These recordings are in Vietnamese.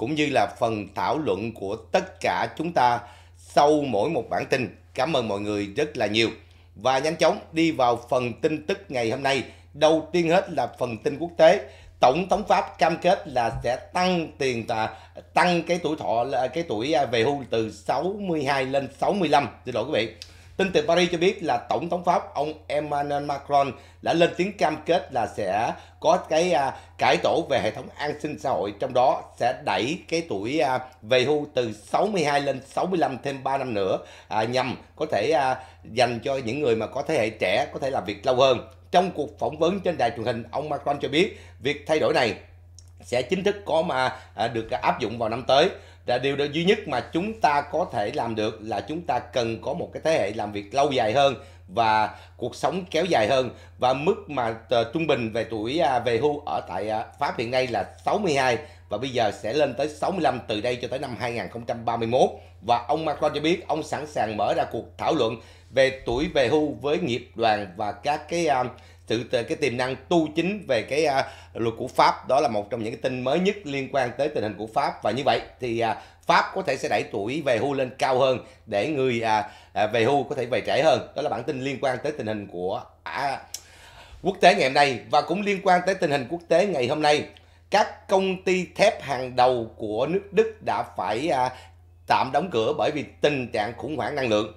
cũng như là phần thảo luận của tất cả chúng ta sau mỗi một bản tin. Cảm ơn mọi người rất là nhiều. Và nhanh chóng đi vào phần tin tức ngày hôm nay. Đầu tiên hết là phần tin quốc tế. Tổng thống Pháp cam kết là sẽ tăng tiền và tăng cái tuổi thọ cái tuổi về hưu từ 62 lên 65. Xin lỗi quý vị. Tin từ Paris cho biết là Tổng thống Pháp ông Emmanuel Macron đã lên tiếng cam kết là sẽ có cái à, cải tổ về hệ thống an sinh xã hội trong đó sẽ đẩy cái tuổi à, về hưu từ 62 lên 65 thêm 3 năm nữa à, nhằm có thể à, dành cho những người mà có thế hệ trẻ có thể làm việc lâu hơn. Trong cuộc phỏng vấn trên đài truyền hình, ông Macron cho biết việc thay đổi này sẽ chính thức có mà à, được à, áp dụng vào năm tới là điều đó duy nhất mà chúng ta có thể làm được là chúng ta cần có một cái thế hệ làm việc lâu dài hơn và cuộc sống kéo dài hơn và mức mà ờ, trung bình về tuổi à, về hưu ở tại à, Pháp hiện nay là 62 và bây giờ sẽ lên tới 65 từ đây cho tới năm 2031 và ông Macron cho biết ông sẵn sàng mở ra cuộc thảo luận về tuổi về hưu với nghiệp đoàn và các cái à, sự cái tiềm năng tu chính về cái uh, luật của Pháp đó là một trong những cái tin mới nhất liên quan tới tình hình của Pháp và như vậy thì uh, Pháp có thể sẽ đẩy tuổi về hưu lên cao hơn để người à, à, về hưu có thể về trễ hơn. Đó là bản tin liên quan tới tình hình của à, quốc tế ngày hôm nay và cũng liên quan tới tình hình quốc tế ngày hôm nay. Các công ty thép hàng đầu của nước Đức đã phải à, tạm đóng cửa bởi vì tình trạng khủng hoảng năng lượng.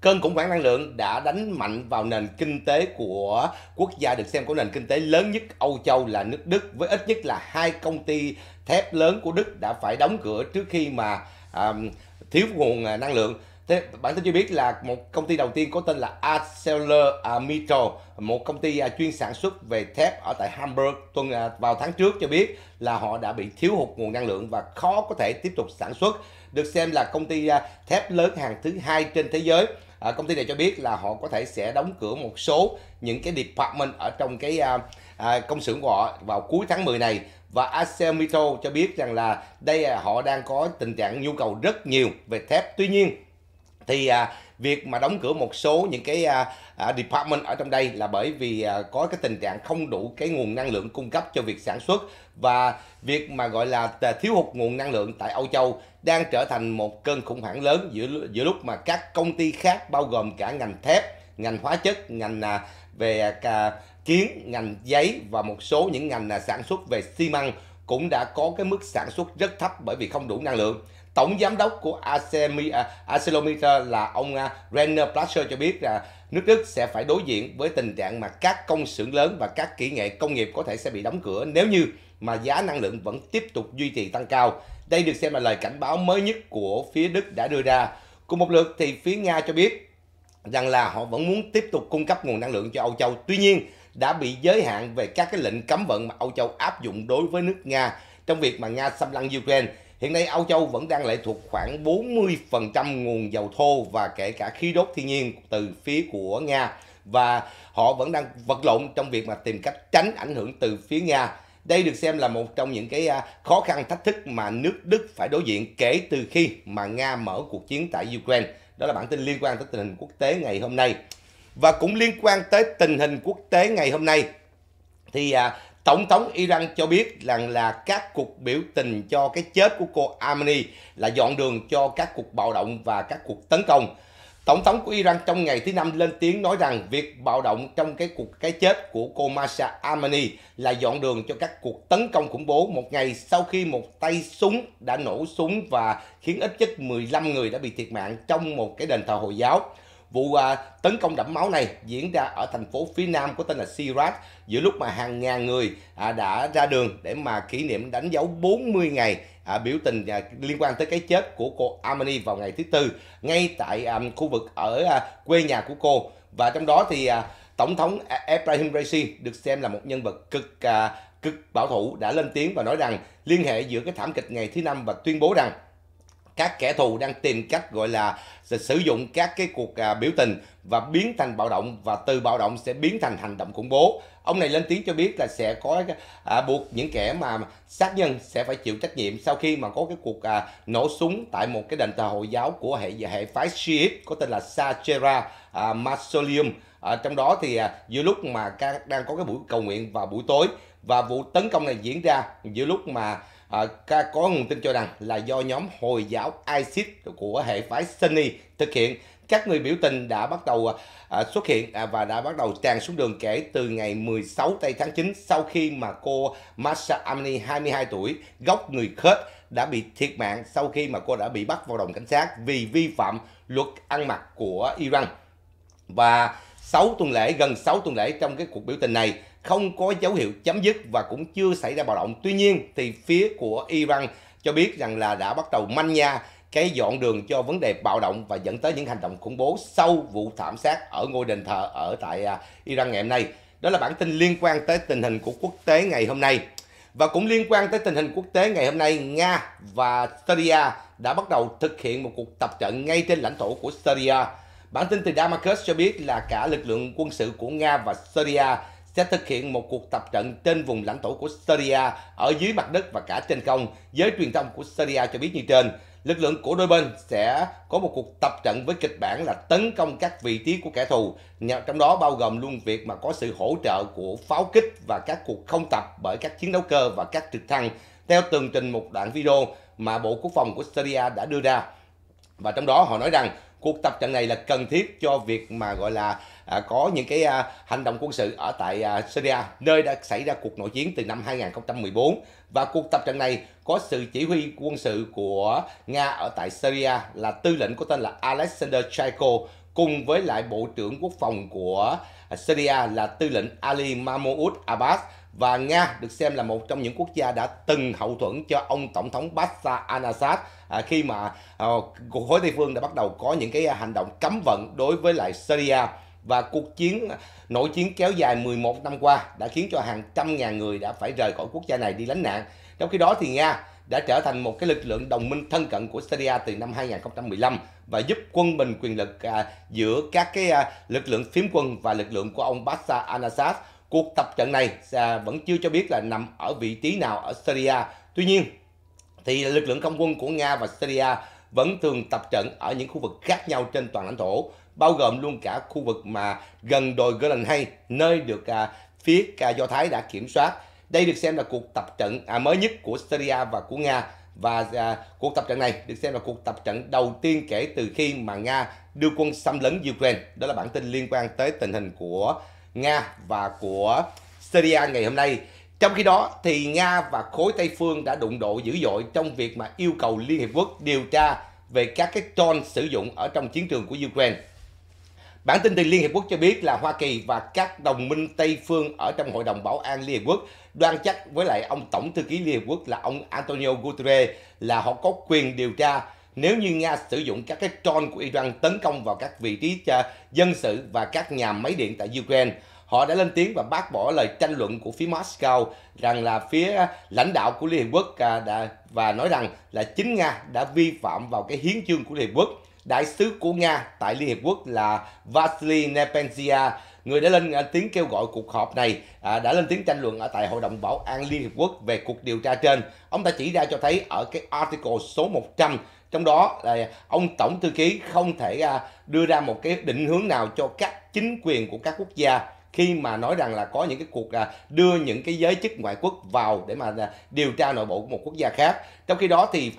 Cơn khủng hoảng năng lượng đã đánh mạnh vào nền kinh tế của quốc gia được xem có nền kinh tế lớn nhất Âu Châu là nước Đức với ít nhất là hai công ty thép lớn của Đức đã phải đóng cửa trước khi mà um, thiếu nguồn à, năng lượng. Thế bản thân cho biết là một công ty đầu tiên có tên là Arcelor à, Mittal, một công ty à, chuyên sản xuất về thép ở tại Hamburg tuần vào tháng trước cho biết là họ đã bị thiếu hụt nguồn năng lượng và khó có thể tiếp tục sản xuất. Được xem là công ty thép lớn hàng thứ hai trên thế giới Ờ, công ty này cho biết là họ có thể sẽ đóng cửa một số những cái department ở trong cái à, à, công xưởng của họ vào cuối tháng 10 này và ArcelorMittal cho biết rằng là đây à, họ đang có tình trạng nhu cầu rất nhiều về thép tuy nhiên thì việc mà đóng cửa một số những cái department ở trong đây là bởi vì có cái tình trạng không đủ cái nguồn năng lượng cung cấp cho việc sản xuất và việc mà gọi là thiếu hụt nguồn năng lượng tại Âu Châu đang trở thành một cơn khủng hoảng lớn giữa giữa lúc mà các công ty khác bao gồm cả ngành thép, ngành hóa chất, ngành à, về à, kiến, ngành giấy và một số những ngành à, sản xuất về xi măng cũng đã có cái mức sản xuất rất thấp bởi vì không đủ năng lượng. Tổng giám đốc của Acelometer là ông Renner Plascher cho biết là nước Đức sẽ phải đối diện với tình trạng mà các công xưởng lớn và các kỹ nghệ công nghiệp có thể sẽ bị đóng cửa nếu như mà giá năng lượng vẫn tiếp tục duy trì tăng cao. Đây được xem là lời cảnh báo mới nhất của phía Đức đã đưa ra. Cùng một lượt thì phía Nga cho biết rằng là họ vẫn muốn tiếp tục cung cấp nguồn năng lượng cho Âu Châu. Tuy nhiên đã bị giới hạn về các cái lệnh cấm vận mà Âu Châu áp dụng đối với nước Nga trong việc mà Nga xâm lăng Ukraine. Hiện nay Âu Châu vẫn đang lệ thuộc khoảng 40% nguồn dầu thô và kể cả khí đốt thiên nhiên từ phía của Nga và họ vẫn đang vật lộn trong việc mà tìm cách tránh ảnh hưởng từ phía Nga. Đây được xem là một trong những cái à, khó khăn thách thức mà nước Đức phải đối diện kể từ khi mà Nga mở cuộc chiến tại Ukraine. Đó là bản tin liên quan tới tình hình quốc tế ngày hôm nay. Và cũng liên quan tới tình hình quốc tế ngày hôm nay thì à, Tổng thống Iran cho biết rằng là các cuộc biểu tình cho cái chết của cô Amini là dọn đường cho các cuộc bạo động và các cuộc tấn công. Tổng thống của Iran trong ngày thứ Năm lên tiếng nói rằng việc bạo động trong cái cuộc cái chết của cô Masa Amani là dọn đường cho các cuộc tấn công khủng bố một ngày sau khi một tay súng đã nổ súng và khiến ít nhất 15 người đã bị thiệt mạng trong một cái đền thờ Hồi giáo. Vụ à, tấn công đẫm máu này diễn ra ở thành phố phía nam của tên là Sirat giữa lúc mà hàng ngàn người à, đã ra đường để mà kỷ niệm đánh dấu 40 ngày à, biểu tình à, liên quan tới cái chết của cô Amani vào ngày thứ tư ngay tại à, khu vực ở à, quê nhà của cô và trong đó thì à, tổng thống e-, Ebrahim Raisi được xem là một nhân vật cực à, cực bảo thủ đã lên tiếng và nói rằng liên hệ giữa cái thảm kịch ngày thứ năm và tuyên bố rằng các kẻ thù đang tìm cách gọi là sử dụng các cái cuộc à, biểu tình và biến thành bạo động và từ bạo động sẽ biến thành hành động khủng bố. Ông này lên tiếng cho biết là sẽ có à, buộc những kẻ mà sát nhân sẽ phải chịu trách nhiệm sau khi mà có cái cuộc à, nổ súng tại một cái đền thờ hồi giáo của hệ hệ phái Shiite có tên là Sachera à, Mausoleum. À, trong đó thì à, giữa lúc mà đang có cái buổi cầu nguyện vào buổi tối và vụ tấn công này diễn ra giữa lúc mà À, có nguồn tin cho rằng là do nhóm Hồi giáo ISIS của hệ phái Sunni thực hiện. Các người biểu tình đã bắt đầu à, à xuất hiện à, và đã bắt đầu tràn xuống đường kể từ ngày 16 tây tháng 9 sau khi mà cô Masha Amini, 22 tuổi, gốc người khết đã bị thiệt mạng sau khi mà cô đã bị bắt vào đồng cảnh sát vì vi phạm luật ăn mặc của Iran. Và 6 tuần lễ, gần 6 tuần lễ trong cái cuộc biểu tình này không có dấu hiệu chấm dứt và cũng chưa xảy ra bạo động. Tuy nhiên thì phía của Iran cho biết rằng là đã bắt đầu manh nha cái dọn đường cho vấn đề bạo động và dẫn tới những hành động khủng bố sau vụ thảm sát ở ngôi đền thờ ở tại à, Iran ngày hôm nay. Đó là bản tin liên quan tới tình hình của quốc tế ngày hôm nay. Và cũng liên quan tới tình hình quốc tế ngày hôm nay, Nga và Syria đã bắt đầu thực hiện một cuộc tập trận ngay trên lãnh thổ của Syria. Bản tin từ Damascus cho biết là cả lực lượng quân sự của Nga và Syria sẽ thực hiện một cuộc tập trận trên vùng lãnh thổ của Syria ở dưới mặt đất và cả trên không. Giới truyền thông của Syria cho biết như trên, lực lượng của đôi bên sẽ có một cuộc tập trận với kịch bản là tấn công các vị trí của kẻ thù, trong đó bao gồm luôn việc mà có sự hỗ trợ của pháo kích và các cuộc không tập bởi các chiến đấu cơ và các trực thăng, theo tường trình một đoạn video mà Bộ Quốc phòng của Syria đã đưa ra. Và trong đó họ nói rằng cuộc tập trận này là cần thiết cho việc mà gọi là À, có những cái à, hành động quân sự ở tại à, Syria nơi đã xảy ra cuộc nội chiến từ năm 2014 và cuộc tập trận này có sự chỉ huy quân sự của Nga ở tại Syria là tư lệnh có tên là Alexander Chaiko cùng với lại Bộ trưởng Quốc phòng của Syria là tư lệnh Ali Mahmoud Abbas và Nga được xem là một trong những quốc gia đã từng hậu thuẫn cho ông tổng thống Bashar al-Assad khi mà khối ờ, Tây phương đã bắt đầu có những cái hành động cấm vận đối với lại Syria và cuộc chiến nội chiến kéo dài 11 năm qua đã khiến cho hàng trăm ngàn người đã phải rời khỏi quốc gia này đi lánh nạn. Trong khi đó thì Nga đã trở thành một cái lực lượng đồng minh thân cận của Syria từ năm 2015 và giúp quân bình quyền lực à, giữa các cái à, lực lượng phiến quân và lực lượng của ông Bashar al-Assad. Cuộc tập trận này à, vẫn chưa cho biết là nằm ở vị trí nào ở Syria. Tuy nhiên thì lực lượng không quân của Nga và Syria vẫn thường tập trận ở những khu vực khác nhau trên toàn lãnh thổ bao gồm luôn cả khu vực mà gần đồi Golan Hay, nơi được à, phía à, Do Thái đã kiểm soát. Đây được xem là cuộc tập trận à, mới nhất của Syria và của Nga và à, cuộc tập trận này được xem là cuộc tập trận đầu tiên kể từ khi mà Nga đưa quân xâm lấn Ukraine. Đó là bản tin liên quan tới tình hình của Nga và của Syria ngày hôm nay. Trong khi đó thì Nga và khối Tây phương đã đụng độ dữ dội trong việc mà yêu cầu Liên Hiệp Quốc điều tra về các cái tròn sử dụng ở trong chiến trường của Ukraine. Bản tin từ Liên Hiệp Quốc cho biết là Hoa Kỳ và các đồng minh Tây phương ở trong Hội đồng Bảo an Liên Hiệp Quốc đoan chắc với lại ông Tổng Thư ký Liên Hiệp Quốc là ông Antonio Guterres là họ có quyền điều tra nếu như Nga sử dụng các cái drone của Iran tấn công vào các vị trí dân sự và các nhà máy điện tại Ukraine. Họ đã lên tiếng và bác bỏ lời tranh luận của phía Moscow rằng là phía lãnh đạo của Liên Hiệp Quốc à, đã, và nói rằng là chính Nga đã vi phạm vào cái hiến chương của Liên Hiệp Quốc đại sứ của Nga tại Liên Hiệp Quốc là Vasily Nepensia, người đã lên à, tiếng kêu gọi cuộc họp này, à, đã lên tiếng tranh luận ở tại Hội đồng Bảo an Liên Hiệp Quốc về cuộc điều tra trên. Ông ta chỉ ra cho thấy ở cái article số 100 trong đó là ông tổng thư ký không thể à, đưa ra một cái định hướng nào cho các chính quyền của các quốc gia khi mà nói rằng là có những cái cuộc à, đưa những cái giới chức ngoại quốc vào để mà à, điều tra nội bộ của một quốc gia khác trong khi đó thì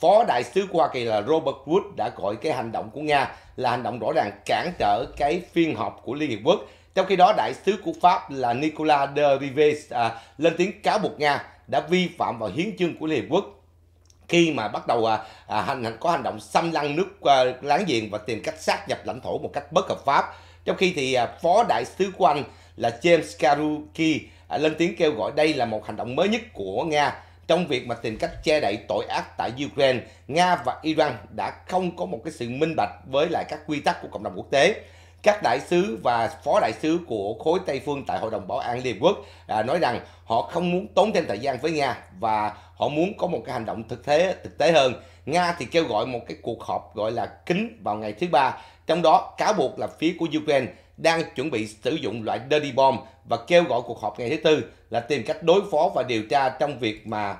phó đại sứ của hoa kỳ là robert wood đã gọi cái hành động của nga là hành động rõ ràng cản trở cái phiên họp của liên hiệp quốc trong khi đó đại sứ của pháp là nicolas de rives à, lên tiếng cáo buộc nga đã vi phạm vào hiến chương của liên hiệp quốc khi mà bắt đầu à, à, hành, có hành động xâm lăng nước à, láng giềng và tìm cách sát nhập lãnh thổ một cách bất hợp pháp trong khi thì à, Phó Đại sứ của Anh là James Karuki à, lên tiếng kêu gọi đây là một hành động mới nhất của Nga trong việc mà tìm cách che đậy tội ác tại Ukraine. Nga và Iran đã không có một cái sự minh bạch với lại các quy tắc của cộng đồng quốc tế các đại sứ và phó đại sứ của khối Tây phương tại Hội đồng Bảo an Liên Hợp Quốc à, nói rằng họ không muốn tốn thêm thời gian với Nga và họ muốn có một cái hành động thực tế thực tế hơn. Nga thì kêu gọi một cái cuộc họp gọi là kính vào ngày thứ ba, trong đó cáo buộc là phía của Ukraine đang chuẩn bị sử dụng loại dirty bomb và kêu gọi cuộc họp ngày thứ tư là tìm cách đối phó và điều tra trong việc mà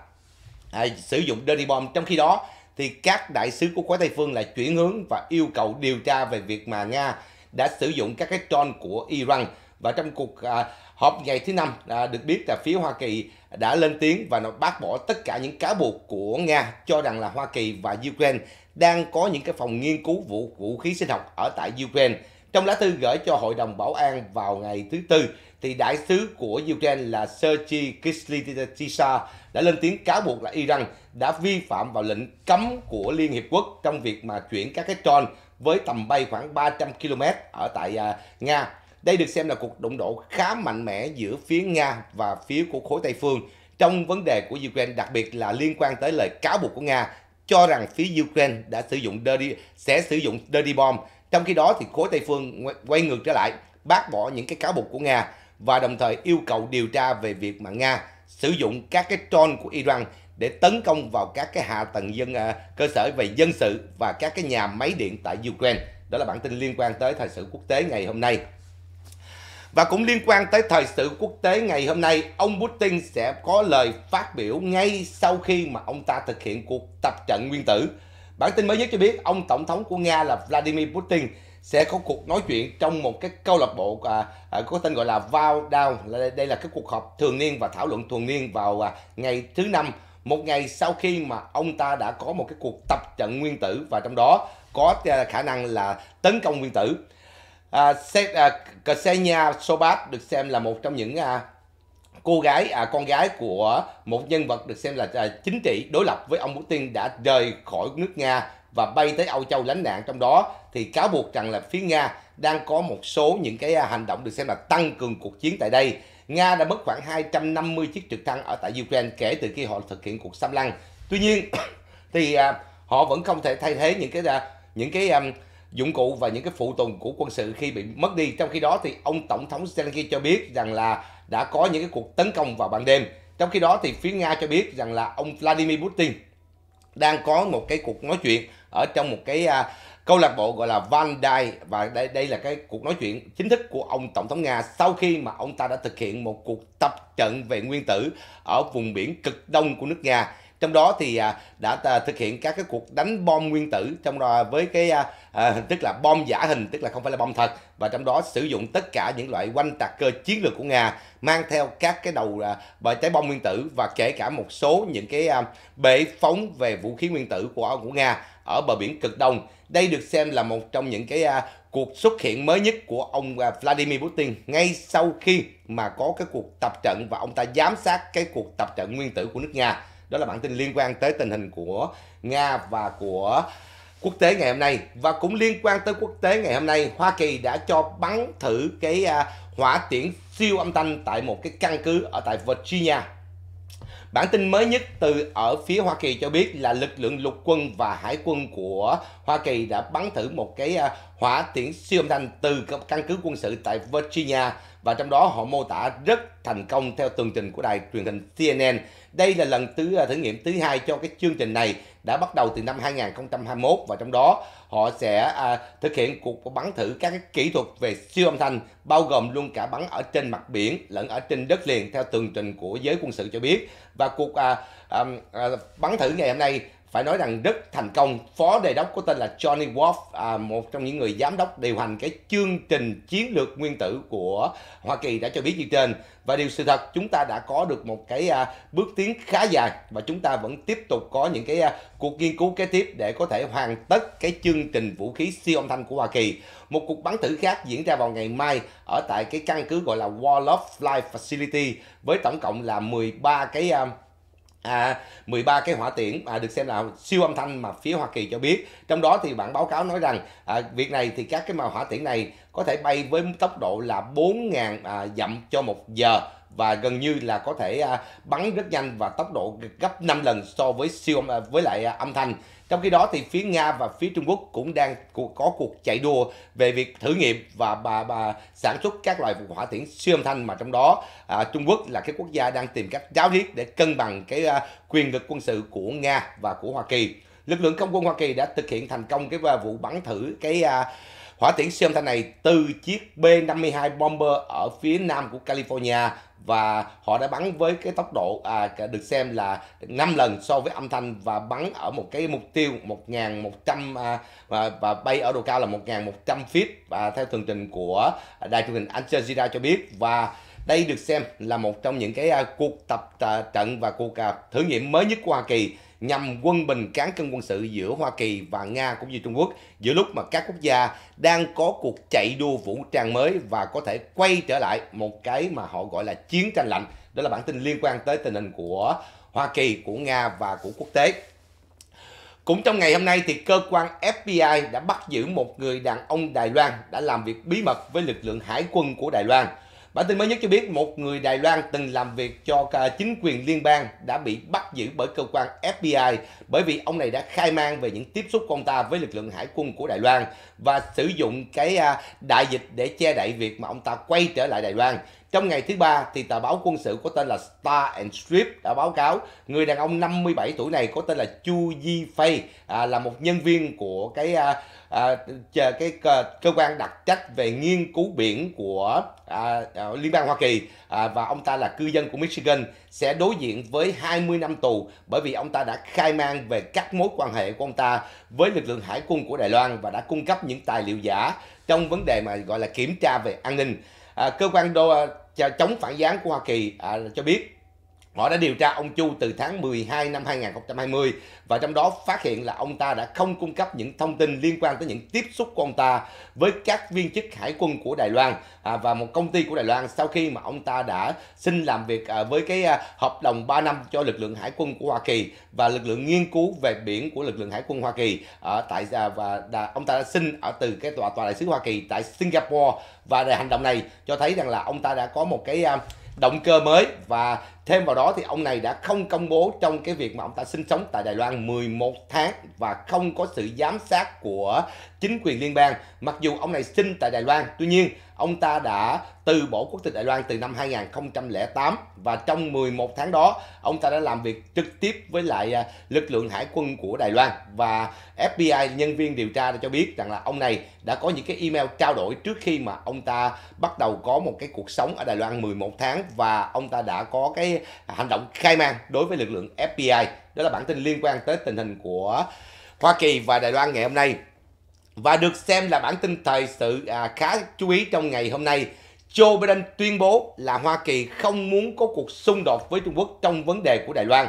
à, sử dụng dirty bomb. Trong khi đó thì các đại sứ của khối Tây phương lại chuyển hướng và yêu cầu điều tra về việc mà Nga đã sử dụng các cái drone của Iran và trong cuộc à, họp ngày thứ năm à, được biết là phía Hoa Kỳ đã lên tiếng và nó bác bỏ tất cả những cáo buộc của Nga cho rằng là Hoa Kỳ và Ukraine đang có những cái phòng nghiên cứu vũ vũ khí sinh học ở tại Ukraine. Trong lá thư gửi cho Hội đồng Bảo an vào ngày thứ Tư, thì đại sứ của Ukraine là Sergei Kislytsa đã lên tiếng cáo buộc là Iran đã vi phạm vào lệnh cấm của Liên Hiệp Quốc trong việc mà chuyển các cái tròn với tầm bay khoảng 300 km ở tại à, Nga. Đây được xem là cuộc đụng độ khá mạnh mẽ giữa phía Nga và phía của khối Tây phương trong vấn đề của Ukraine, đặc biệt là liên quan tới lời cáo buộc của Nga cho rằng phía Ukraine đã sử dụng dirty, sẽ sử dụng dirty bomb. Trong khi đó thì khối Tây phương quay ngược trở lại, bác bỏ những cái cáo buộc của Nga và đồng thời yêu cầu điều tra về việc mà Nga sử dụng các cái drone của Iran để tấn công vào các cái hạ tầng dân à, cơ sở về dân sự và các cái nhà máy điện tại Ukraine. Đó là bản tin liên quan tới thời sự quốc tế ngày hôm nay. Và cũng liên quan tới thời sự quốc tế ngày hôm nay, ông Putin sẽ có lời phát biểu ngay sau khi mà ông ta thực hiện cuộc tập trận nguyên tử. Bản tin mới nhất cho biết ông tổng thống của Nga là Vladimir Putin sẽ có cuộc nói chuyện trong một cái câu lạc bộ à, à, có tên gọi là Vow Down. Đây là cái cuộc họp thường niên và thảo luận thường niên vào à, ngày thứ năm một ngày sau khi mà ông ta đã có một cái cuộc tập trận nguyên tử và trong đó có à, khả năng là tấn công nguyên tử à, à Ksenia Sobat được xem là một trong những à, cô gái à, con gái của một nhân vật được xem là à, chính trị đối lập với ông Putin đã rời khỏi nước Nga và bay tới Âu Châu lánh nạn trong đó thì cáo buộc rằng là phía Nga đang có một số những cái à, hành động được xem là tăng cường cuộc chiến tại đây Nga đã mất khoảng 250 chiếc trực thăng ở tại Ukraine kể từ khi họ thực hiện cuộc xâm lăng. Tuy nhiên thì à, họ vẫn không thể thay thế những cái à, những cái um, dụng cụ và những cái phụ tùng của quân sự khi bị mất đi. Trong khi đó thì ông tổng thống Zelensky cho biết rằng là đã có những cái cuộc tấn công vào ban đêm. Trong khi đó thì phía Nga cho biết rằng là ông Vladimir Putin đang có một cái cuộc nói chuyện ở trong một cái uh, câu lạc bộ gọi là Van Dijk và đây đây là cái cuộc nói chuyện chính thức của ông tổng thống Nga sau khi mà ông ta đã thực hiện một cuộc tập trận về nguyên tử ở vùng biển cực đông của nước Nga trong đó thì à, đã à, thực hiện các cái cuộc đánh bom nguyên tử trong đó với cái à, tức là bom giả hình tức là không phải là bom thật và trong đó sử dụng tất cả những loại quanh tạc cơ chiến lược của Nga mang theo các cái đầu bởi trái bom nguyên tử và kể cả một số những cái bể phóng về vũ khí nguyên tử của của Nga ở bờ biển cực đông. Đây được xem là một trong những cái cuộc xuất hiện mới nhất của ông Vladimir Putin ngay sau khi mà có cái cuộc tập trận và ông ta giám sát cái cuộc tập trận nguyên tử của nước Nga đó là bản tin liên quan tới tình hình của nga và của quốc tế ngày hôm nay và cũng liên quan tới quốc tế ngày hôm nay hoa kỳ đã cho bắn thử cái à, hỏa tiễn siêu âm thanh tại một cái căn cứ ở tại virginia Bản tin mới nhất từ ở phía Hoa Kỳ cho biết là lực lượng lục quân và hải quân của Hoa Kỳ đã bắn thử một cái à, hỏa tiễn siêu âm thanh từ căn cứ quân sự tại Virginia và trong đó họ mô tả rất thành công theo tường trình của đài truyền hình CNN. Đây là lần thứ à, thử nghiệm thứ hai cho cái chương trình này đã bắt đầu từ năm 2021 và trong đó họ sẽ à, thực hiện cuộc bắn thử các cái kỹ thuật về siêu âm thanh bao gồm luôn cả bắn ở trên mặt biển lẫn ở trên đất liền theo tường trình của giới quân sự cho biết và cuộc à, à, à, bắn thử ngày hôm nay phải nói rằng rất thành công phó đề đốc có tên là Johnny Wolf à, một trong những người giám đốc điều hành cái chương trình chiến lược nguyên tử của Hoa Kỳ đã cho biết như trên và điều sự thật chúng ta đã có được một cái à, bước tiến khá dài và chúng ta vẫn tiếp tục có những cái à, cuộc nghiên cứu kế tiếp để có thể hoàn tất cái chương trình vũ khí siêu âm thanh của Hoa Kỳ một cuộc bắn thử khác diễn ra vào ngày mai ở tại cái căn cứ gọi là Wall of Life Facility với tổng cộng là 13 cái à, À, 13 cái hỏa tiễn à, được xem là siêu âm thanh mà phía Hoa Kỳ cho biết. Trong đó thì bản báo cáo nói rằng à, việc này thì các cái mà hỏa tiễn này có thể bay với tốc độ là 4.000 à, dặm cho một giờ và gần như là có thể à, bắn rất nhanh và tốc độ gấp 5 lần so với siêu âm, à, với lại à, âm thanh. Trong khi đó thì phía Nga và phía Trung Quốc cũng đang có cuộc chạy đua về việc thử nghiệm và bà, bà sản xuất các loại vũ hỏa tiễn siêu âm thanh mà trong đó à, Trung Quốc là cái quốc gia đang tìm cách giáo thiết để cân bằng cái à, quyền lực quân sự của Nga và của Hoa Kỳ. Lực lượng không quân Hoa Kỳ đã thực hiện thành công cái à, vụ bắn thử cái à, hỏa tiễn siêu âm thanh này từ chiếc B-52 bomber ở phía nam của California và họ đã bắn với cái tốc độ à, được xem là 5 lần so với âm thanh và bắn ở một cái mục tiêu 1100 à, và, và bay ở độ cao là 1100 feet và theo thường trình của đài truyền hình Al Jazeera cho biết và đây được xem là một trong những cái à, cuộc tập trận và cuộc à, thử nghiệm mới nhất của Hoa Kỳ nhằm quân bình cán cân quân sự giữa Hoa Kỳ và Nga cũng như Trung Quốc giữa lúc mà các quốc gia đang có cuộc chạy đua vũ trang mới và có thể quay trở lại một cái mà họ gọi là chiến tranh lạnh. Đó là bản tin liên quan tới tình hình của Hoa Kỳ, của Nga và của quốc tế. Cũng trong ngày hôm nay thì cơ quan FBI đã bắt giữ một người đàn ông Đài Loan đã làm việc bí mật với lực lượng hải quân của Đài Loan. Bản tin mới nhất cho biết một người Đài Loan từng làm việc cho à, chính quyền liên bang đã bị bắt giữ bởi cơ quan FBI bởi vì ông này đã khai mang về những tiếp xúc của ông ta với lực lượng hải quân của Đài Loan và sử dụng cái à, đại dịch để che đậy việc mà ông ta quay trở lại Đài Loan. Trong ngày thứ ba thì tờ báo quân sự có tên là Star and Strip đã báo cáo người đàn ông 57 tuổi này có tên là Chu Di Fei à, là một nhân viên của cái à, à, cái cơ, cơ quan đặc trách về nghiên cứu biển của à, à, Liên bang Hoa Kỳ à, và ông ta là cư dân của Michigan sẽ đối diện với 20 năm tù bởi vì ông ta đã khai mang về các mối quan hệ của ông ta với lực lượng hải quân của Đài Loan và đã cung cấp những tài liệu giả trong vấn đề mà gọi là kiểm tra về an ninh. À, cơ quan đô, à, chống phản gián của Hoa Kỳ à, cho biết Họ đã điều tra ông Chu từ tháng 12 năm 2020 và trong đó phát hiện là ông ta đã không cung cấp những thông tin liên quan tới những tiếp xúc của ông ta với các viên chức hải quân của Đài Loan à, và một công ty của Đài Loan sau khi mà ông ta đã xin làm việc à, với cái à, hợp đồng 3 năm cho lực lượng hải quân của Hoa Kỳ và lực lượng nghiên cứu về biển của lực lượng hải quân Hoa Kỳ ở tại và đà, ông ta đã xin ở từ cái tòa tòa đại sứ Hoa Kỳ tại Singapore và hành động này cho thấy rằng là ông ta đã có một cái động cơ mới và Thêm vào đó thì ông này đã không công bố trong cái việc mà ông ta sinh sống tại Đài Loan 11 tháng và không có sự giám sát của chính quyền liên bang. Mặc dù ông này sinh tại Đài Loan, tuy nhiên ông ta đã từ bỏ quốc tịch Đài Loan từ năm 2008 và trong 11 tháng đó ông ta đã làm việc trực tiếp với lại à, lực lượng hải quân của Đài Loan và FBI nhân viên điều tra đã cho biết rằng là ông này đã có những cái email trao đổi trước khi mà ông ta bắt đầu có một cái cuộc sống ở Đài Loan 11 tháng và ông ta đã có cái hành động khai man đối với lực lượng FBI. Đó là bản tin liên quan tới tình hình của Hoa Kỳ và Đài Loan ngày hôm nay. Và được xem là bản tin thời sự à, khá chú ý trong ngày hôm nay. Joe Biden tuyên bố là Hoa Kỳ không muốn có cuộc xung đột với Trung Quốc trong vấn đề của Đài Loan.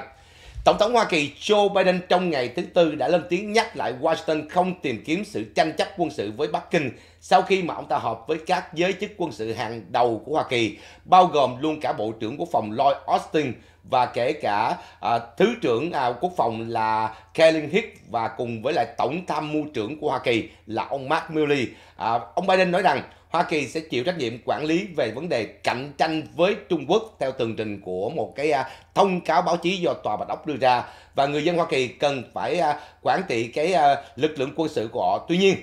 Tổng thống Hoa Kỳ Joe Biden trong ngày thứ Tư đã lên tiếng nhắc lại Washington không tìm kiếm sự tranh chấp quân sự với Bắc Kinh sau khi mà ông ta họp với các giới chức quân sự hàng đầu của Hoa Kỳ, bao gồm luôn cả Bộ trưởng Quốc phòng Lloyd Austin và kể cả à, Thứ trưởng à, Quốc phòng là Kellen Hicks và cùng với lại Tổng tham mưu trưởng của Hoa Kỳ là ông Mark Milley. À, ông Biden nói rằng Hoa Kỳ sẽ chịu trách nhiệm quản lý về vấn đề cạnh tranh với Trung Quốc theo tường trình của một cái à, thông cáo báo chí do Tòa Bạch Ốc đưa ra và người dân Hoa Kỳ cần phải à, quản trị cái à, lực lượng quân sự của họ. Tuy nhiên,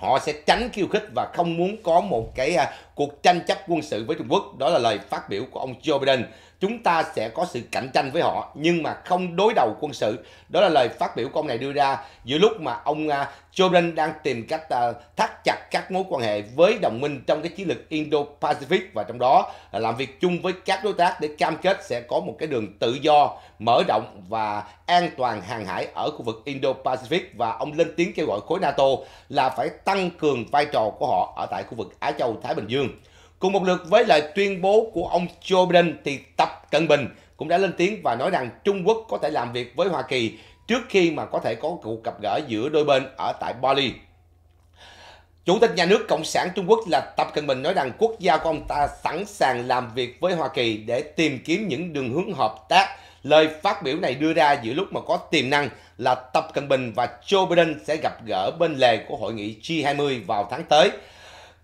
họ sẽ tránh khiêu khích và không muốn có một cái à, cuộc tranh chấp quân sự với Trung Quốc. Đó là lời phát biểu của ông Joe Biden chúng ta sẽ có sự cạnh tranh với họ nhưng mà không đối đầu quân sự đó là lời phát biểu của ông này đưa ra giữa lúc mà ông à, Jordan đang tìm cách à, thắt chặt các mối quan hệ với đồng minh trong cái chiến lược Indo-Pacific và trong đó là làm việc chung với các đối tác để cam kết sẽ có một cái đường tự do mở rộng và an toàn hàng hải ở khu vực Indo-Pacific và ông lên tiếng kêu gọi khối NATO là phải tăng cường vai trò của họ ở tại khu vực Á Châu Thái Bình Dương. Cùng một lượt với lời tuyên bố của ông Joe Biden thì Tập Cận Bình cũng đã lên tiếng và nói rằng Trung Quốc có thể làm việc với Hoa Kỳ trước khi mà có thể có cuộc gặp gỡ giữa đôi bên ở tại Bali. Chủ tịch nhà nước Cộng sản Trung Quốc là Tập Cận Bình nói rằng quốc gia của ông ta sẵn sàng làm việc với Hoa Kỳ để tìm kiếm những đường hướng hợp tác. Lời phát biểu này đưa ra giữa lúc mà có tiềm năng là Tập Cận Bình và Joe Biden sẽ gặp gỡ bên lề của hội nghị G20 vào tháng tới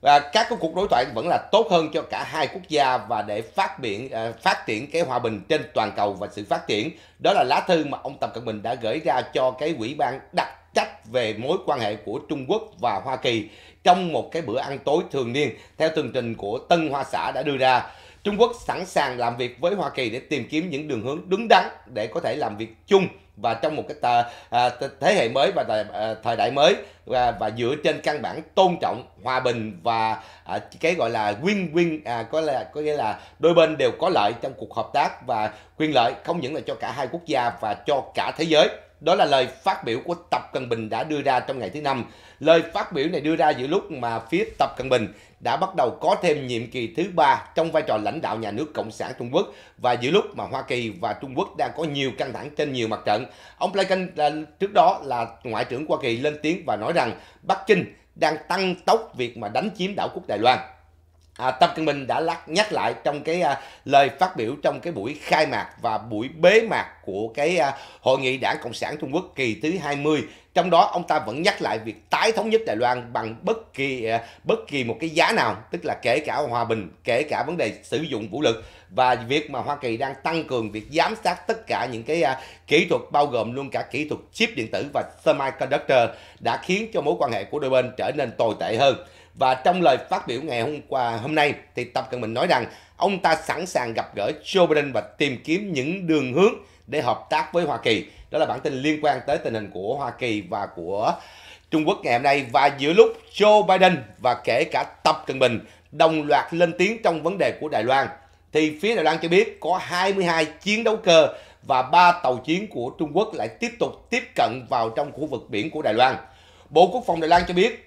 và các cuộc đối thoại vẫn là tốt hơn cho cả hai quốc gia và để phát biện à, phát triển cái hòa bình trên toàn cầu và sự phát triển đó là lá thư mà ông Tập Cận Bình đã gửi ra cho cái quỹ ban đặc trách về mối quan hệ của Trung Quốc và Hoa Kỳ trong một cái bữa ăn tối thường niên theo tường trình của Tân Hoa Xã đã đưa ra Trung Quốc sẵn sàng làm việc với Hoa Kỳ để tìm kiếm những đường hướng đúng đắn để có thể làm việc chung và trong một cái tờ, à, thế hệ mới và thời, à, thời đại mới và, và dựa trên căn bản tôn trọng hòa bình và à, cái gọi là win win à, có là có nghĩa là đôi bên đều có lợi trong cuộc hợp tác và quyền lợi không những là cho cả hai quốc gia và cho cả thế giới đó là lời phát biểu của Tập Cận Bình đã đưa ra trong ngày thứ năm. Lời phát biểu này đưa ra giữa lúc mà phía Tập Cận Bình đã bắt đầu có thêm nhiệm kỳ thứ ba trong vai trò lãnh đạo nhà nước Cộng sản Trung Quốc và giữa lúc mà Hoa Kỳ và Trung Quốc đang có nhiều căng thẳng trên nhiều mặt trận. Ông Blinken à, trước đó là Ngoại trưởng Hoa Kỳ lên tiếng và nói rằng Bắc Kinh đang tăng tốc việc mà đánh chiếm đảo quốc Đài Loan à, Tập Cận Bình đã lắc nhắc lại trong cái à, lời phát biểu trong cái buổi khai mạc và buổi bế mạc của cái à, hội nghị Đảng Cộng sản Trung Quốc kỳ thứ 20. Trong đó ông ta vẫn nhắc lại việc tái thống nhất Đài Loan bằng bất kỳ à, bất kỳ một cái giá nào, tức là kể cả hòa bình, kể cả vấn đề sử dụng vũ lực và việc mà Hoa Kỳ đang tăng cường việc giám sát tất cả những cái à, kỹ thuật bao gồm luôn cả kỹ thuật chip điện tử và semiconductor đã khiến cho mối quan hệ của đôi bên trở nên tồi tệ hơn. Và trong lời phát biểu ngày hôm qua hôm nay thì Tập Cận Bình nói rằng ông ta sẵn sàng gặp gỡ Joe Biden và tìm kiếm những đường hướng để hợp tác với Hoa Kỳ. Đó là bản tin liên quan tới tình hình của Hoa Kỳ và của Trung Quốc ngày hôm nay và giữa lúc Joe Biden và kể cả Tập Cận Bình đồng loạt lên tiếng trong vấn đề của Đài Loan thì phía Đài Loan cho biết có 22 chiến đấu cơ và 3 tàu chiến của Trung Quốc lại tiếp tục tiếp cận vào trong khu vực biển của Đài Loan. Bộ Quốc phòng Đài Loan cho biết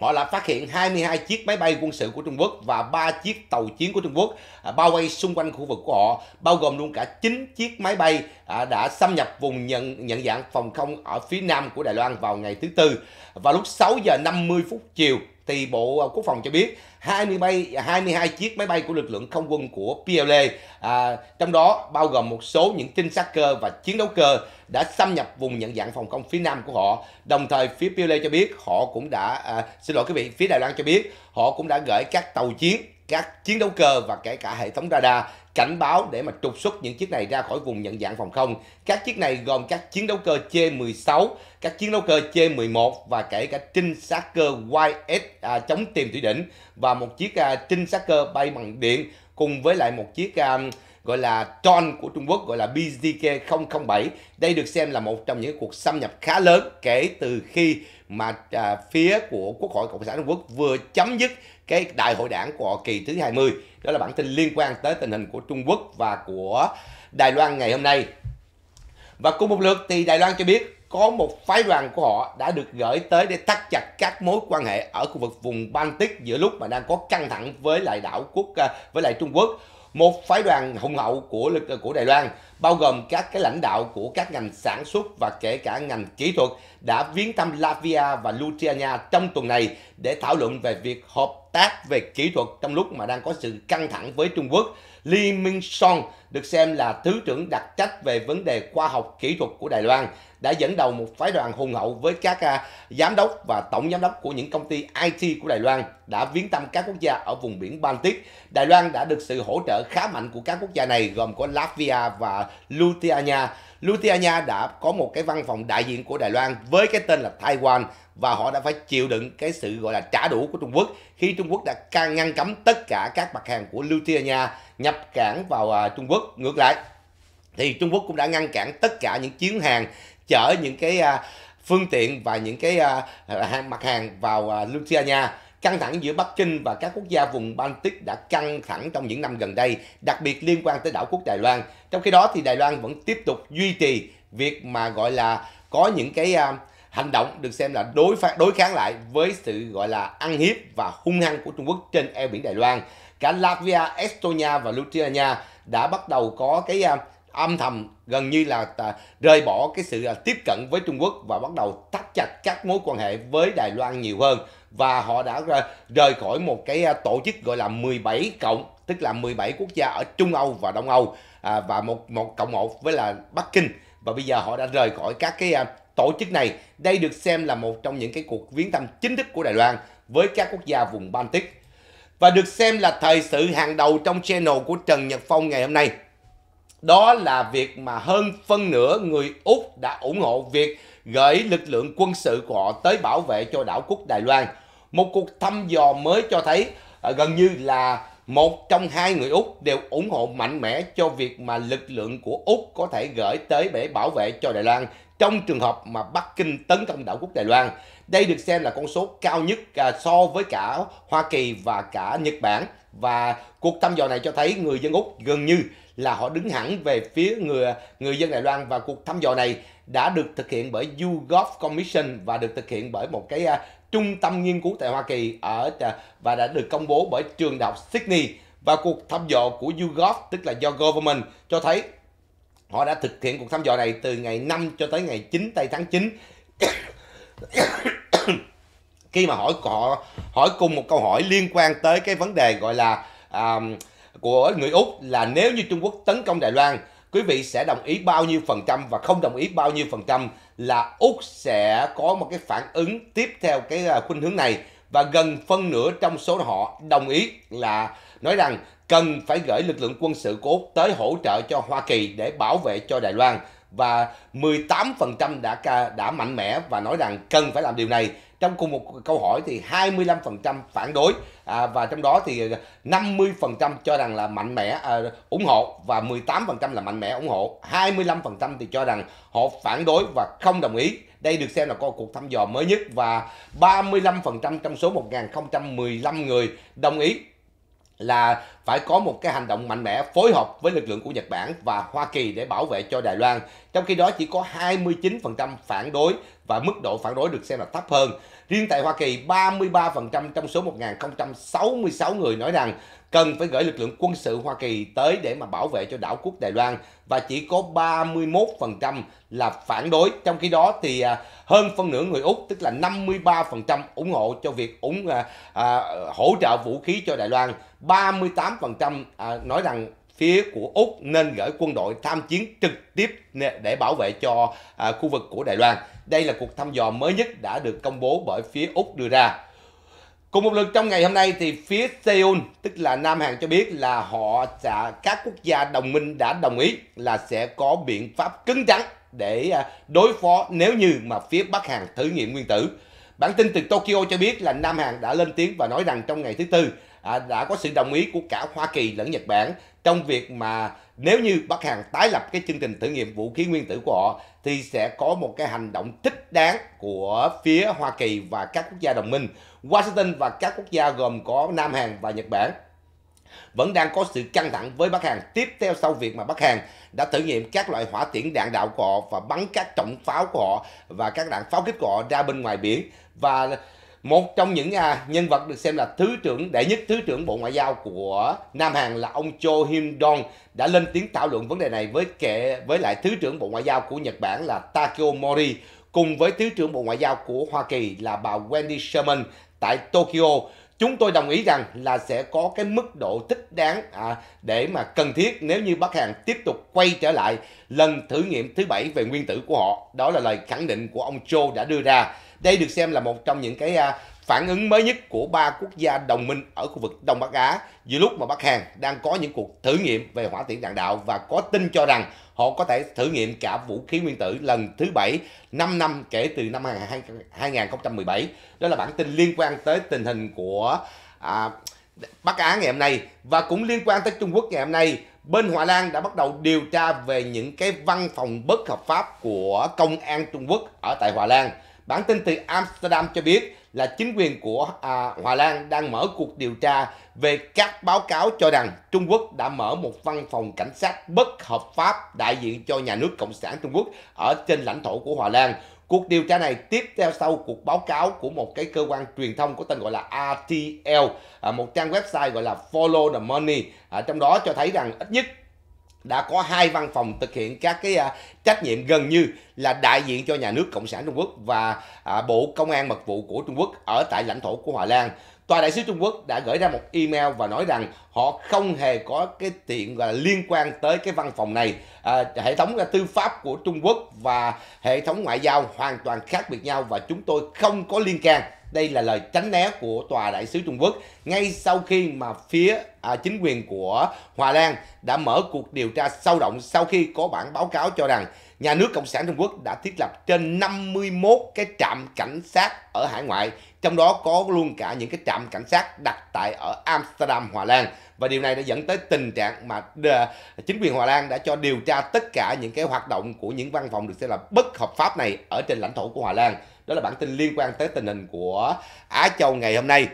Họ đã phát hiện 22 chiếc máy bay quân sự của Trung Quốc và 3 chiếc tàu chiến của Trung Quốc à, bao vây xung quanh khu vực của họ, bao gồm luôn cả 9 chiếc máy bay à, đã xâm nhập vùng nhận nhận dạng phòng không ở phía nam của Đài Loan vào ngày thứ Tư. và lúc 6 giờ 50 phút chiều thì Bộ à, Quốc phòng cho biết 20 bay 22 chiếc máy bay của lực lượng không quân của PLA à, trong đó bao gồm một số những trinh sát cơ và chiến đấu cơ đã xâm nhập vùng nhận dạng phòng không phía nam của họ. Đồng thời phía PLA cho biết họ cũng đã à, xin lỗi quý vị, phía Đài Loan cho biết họ cũng đã gửi các tàu chiến các chiến đấu cơ và kể cả hệ thống radar cảnh báo để mà trục xuất những chiếc này ra khỏi vùng nhận dạng phòng không. Các chiếc này gồm các chiến đấu cơ C-16, các chiến đấu cơ C-11 và kể cả trinh sát cơ YS à, chống tìm thủy đỉnh và một chiếc à, trinh sát cơ bay bằng điện cùng với lại một chiếc à, gọi là Tron của Trung Quốc gọi là BZK007. Đây được xem là một trong những cuộc xâm nhập khá lớn kể từ khi mà à, phía của Quốc hội Cộng sản Trung Quốc vừa chấm dứt cái đại hội đảng của kỳ thứ 20 đó là bản tin liên quan tới tình hình của Trung Quốc và của Đài Loan ngày hôm nay và cùng một lượt thì Đài Loan cho biết có một phái đoàn của họ đã được gửi tới để thắt chặt các mối quan hệ ở khu vực vùng Baltic giữa lúc mà đang có căng thẳng với lại đảo quốc à, với lại Trung Quốc một phái đoàn hùng hậu của lực của Đài Loan bao gồm các cái lãnh đạo của các ngành sản xuất và kể cả ngành kỹ thuật đã viếng thăm Latvia và Lithuania trong tuần này để thảo luận về việc hợp tác về kỹ thuật trong lúc mà đang có sự căng thẳng với Trung Quốc. Lee Minh Song được xem là thứ trưởng đặc trách về vấn đề khoa học kỹ thuật của Đài Loan đã dẫn đầu một phái đoàn hùng hậu với các à, giám đốc và tổng giám đốc của những công ty IT của Đài Loan đã viếng thăm các quốc gia ở vùng biển Baltic. Đài Loan đã được sự hỗ trợ khá mạnh của các quốc gia này gồm có Latvia và Lithuania. Lithuania đã có một cái văn phòng đại diện của Đài Loan với cái tên là Taiwan và họ đã phải chịu đựng cái sự gọi là trả đũa của Trung Quốc khi Trung Quốc đã can ngăn cấm tất cả các mặt hàng của Lithuania nhập cảng vào à, Trung Quốc. Ngược lại, thì Trung Quốc cũng đã ngăn cản tất cả những chuyến hàng chở những cái à, phương tiện và những cái hàng à, mặt hàng vào à, Lithuania. Căng thẳng giữa Bắc Kinh và các quốc gia vùng Baltic đã căng thẳng trong những năm gần đây, đặc biệt liên quan tới đảo quốc Đài Loan. Trong khi đó thì Đài Loan vẫn tiếp tục duy trì việc mà gọi là có những cái hành động được xem là đối phá, đối kháng lại với sự gọi là ăn hiếp và hung hăng của Trung Quốc trên eo biển Đài Loan. Cả Latvia, Estonia và Lithuania đã bắt đầu có cái âm thầm gần như là rời bỏ cái sự à, tiếp cận với Trung Quốc và bắt đầu thắt chặt các mối quan hệ với Đài Loan nhiều hơn và họ đã rời khỏi một cái à, tổ chức gọi là 17 cộng tức là 17 quốc gia ở Trung Âu và Đông Âu à, và một một cộng một với là Bắc Kinh và bây giờ họ đã rời khỏi các cái tổ chức này đây được xem là một trong những cái cuộc viếng thăm chính thức của Đài Loan với các quốc gia vùng Baltic và được xem là thời sự hàng đầu trong channel của Trần Nhật Phong ngày hôm nay đó là việc mà hơn phân nửa người Úc đã ủng hộ việc gửi lực lượng quân sự của họ tới bảo vệ cho đảo quốc Đài Loan. Một cuộc thăm dò mới cho thấy à, gần như là một trong hai người Úc đều ủng hộ mạnh mẽ cho việc mà lực lượng của Úc có thể gửi tới để bảo vệ cho Đài Loan trong trường hợp mà Bắc Kinh tấn công đảo quốc Đài Loan. Đây được xem là con số cao nhất à, so với cả Hoa Kỳ và cả Nhật Bản. Và cuộc thăm dò này cho thấy người dân Úc gần như là họ đứng hẳn về phía người người dân Đài Loan và cuộc thăm dò này đã được thực hiện bởi YouGov Commission và được thực hiện bởi một cái uh, trung tâm nghiên cứu tại Hoa Kỳ ở à, và đã được công bố bởi trường đại học Sydney và cuộc thăm dò của YouGov tức là do government cho thấy họ đã thực hiện cuộc thăm dò này từ ngày 5 cho tới ngày 9 tây tháng 9 khi mà hỏi họ hỏi cùng một câu hỏi liên quan tới cái vấn đề gọi là um, của người Úc là nếu như Trung Quốc tấn công Đài Loan, quý vị sẽ đồng ý bao nhiêu phần trăm và không đồng ý bao nhiêu phần trăm là Úc sẽ có một cái phản ứng tiếp theo cái à, khuynh hướng này và gần phân nửa trong số họ đồng ý là nói rằng cần phải gửi lực lượng quân sự của Úc tới hỗ trợ cho Hoa Kỳ để bảo vệ cho Đài Loan và 18% đã đã mạnh mẽ và nói rằng cần phải làm điều này trong cùng một câu hỏi thì 25% phản đối à, và trong đó thì 50% cho rằng là mạnh mẽ à, ủng hộ và 18% là mạnh mẽ ủng hộ 25% thì cho rằng họ phản đối và không đồng ý đây được xem là có cuộc thăm dò mới nhất và 35% trong số 1.015 người đồng ý là phải có một cái hành động mạnh mẽ phối hợp với lực lượng của Nhật Bản và Hoa Kỳ để bảo vệ cho Đài Loan. Trong khi đó chỉ có 29% phản đối và mức độ phản đối được xem là thấp hơn. Riêng tại Hoa Kỳ, 33% trong số 1.066 người nói rằng cần phải gửi lực lượng quân sự Hoa Kỳ tới để mà bảo vệ cho đảo quốc Đài Loan và chỉ có 31% là phản đối. Trong khi đó thì à, hơn phân nửa người Úc tức là 53% ủng hộ cho việc ủng à, à, hỗ trợ vũ khí cho Đài Loan, 38% à, nói rằng phía của Úc nên gửi quân đội tham chiến trực tiếp để bảo vệ cho à, khu vực của Đài Loan. Đây là cuộc thăm dò mới nhất đã được công bố bởi phía Úc đưa ra. Cùng một lực trong ngày hôm nay thì phía Seoul tức là Nam Hàn cho biết là họ sẽ các quốc gia đồng minh đã đồng ý là sẽ có biện pháp cứng rắn để à, đối phó nếu như mà phía Bắc Hàn thử nghiệm nguyên tử. Bản tin từ Tokyo cho biết là Nam Hàn đã lên tiếng và nói rằng trong ngày thứ tư à, đã có sự đồng ý của cả Hoa Kỳ lẫn Nhật Bản trong việc mà nếu như Bắc Hàn tái lập cái chương trình thử nghiệm vũ khí nguyên tử của họ thì sẽ có một cái hành động thích đáng của phía Hoa Kỳ và các quốc gia đồng minh. Washington và các quốc gia gồm có Nam Hàn và Nhật Bản vẫn đang có sự căng thẳng với Bắc Hàn tiếp theo sau việc mà Bắc Hàn đã thử nghiệm các loại hỏa tiễn đạn đạo của họ và bắn các trọng pháo của họ và các đạn pháo kích của họ ra bên ngoài biển và một trong những à, nhân vật được xem là thứ trưởng đệ nhất thứ trưởng bộ ngoại giao của nam hàn là ông cho him dong đã lên tiếng thảo luận vấn đề này với kệ với lại thứ trưởng bộ ngoại giao của nhật bản là takeo mori cùng với thứ trưởng bộ ngoại giao của hoa kỳ là bà wendy sherman tại tokyo chúng tôi đồng ý rằng là sẽ có cái mức độ thích đáng à, để mà cần thiết nếu như Bắc Hàn tiếp tục quay trở lại lần thử nghiệm thứ bảy về nguyên tử của họ. Đó là lời khẳng định của ông Cho đã đưa ra. Đây được xem là một trong những cái à, phản ứng mới nhất của ba quốc gia đồng minh ở khu vực Đông Bắc Á giữa lúc mà Bắc Hàn đang có những cuộc thử nghiệm về hỏa tiễn đạn đạo và có tin cho rằng họ có thể thử nghiệm cả vũ khí nguyên tử lần thứ bảy 5 năm kể từ năm 2017. Đó là bản tin liên quan tới tình hình của à, Bắc Á ngày hôm nay và cũng liên quan tới Trung Quốc ngày hôm nay bên Hòa Lan đã bắt đầu điều tra về những cái văn phòng bất hợp pháp của công an Trung Quốc ở tại Hòa Lan Bản tin từ Amsterdam cho biết là chính quyền của à, Hòa Lan đang mở cuộc điều tra về các báo cáo cho rằng Trung Quốc đã mở một văn phòng cảnh sát bất hợp pháp đại diện cho nhà nước Cộng sản Trung Quốc ở trên lãnh thổ của Hòa Lan. Cuộc điều tra này tiếp theo sau cuộc báo cáo của một cái cơ quan truyền thông có tên gọi là RTL, à, một trang website gọi là Follow the Money. À, trong đó cho thấy rằng ít nhất đã có hai văn phòng thực hiện các cái à, trách nhiệm gần như là đại diện cho nhà nước Cộng sản Trung Quốc và à, Bộ Công an mật vụ của Trung Quốc ở tại lãnh thổ của Hòa Lan. Tòa đại sứ Trung Quốc đã gửi ra một email và nói rằng họ không hề có cái tiện và liên quan tới cái văn phòng này. À, hệ thống à, tư pháp của Trung Quốc và hệ thống ngoại giao hoàn toàn khác biệt nhau và chúng tôi không có liên can. Đây là lời tránh né của Tòa đại sứ Trung Quốc ngay sau khi mà phía à, chính quyền của Hòa Lan đã mở cuộc điều tra sâu động sau khi có bản báo cáo cho rằng nhà nước Cộng sản Trung Quốc đã thiết lập trên 51 cái trạm cảnh sát ở hải ngoại, trong đó có luôn cả những cái trạm cảnh sát đặt tại ở Amsterdam, Hòa Lan. Và điều này đã dẫn tới tình trạng mà chính quyền Hòa Lan đã cho điều tra tất cả những cái hoạt động của những văn phòng được xem là bất hợp pháp này ở trên lãnh thổ của Hòa Lan đó là bản tin liên quan tới tình hình của Á Châu ngày hôm nay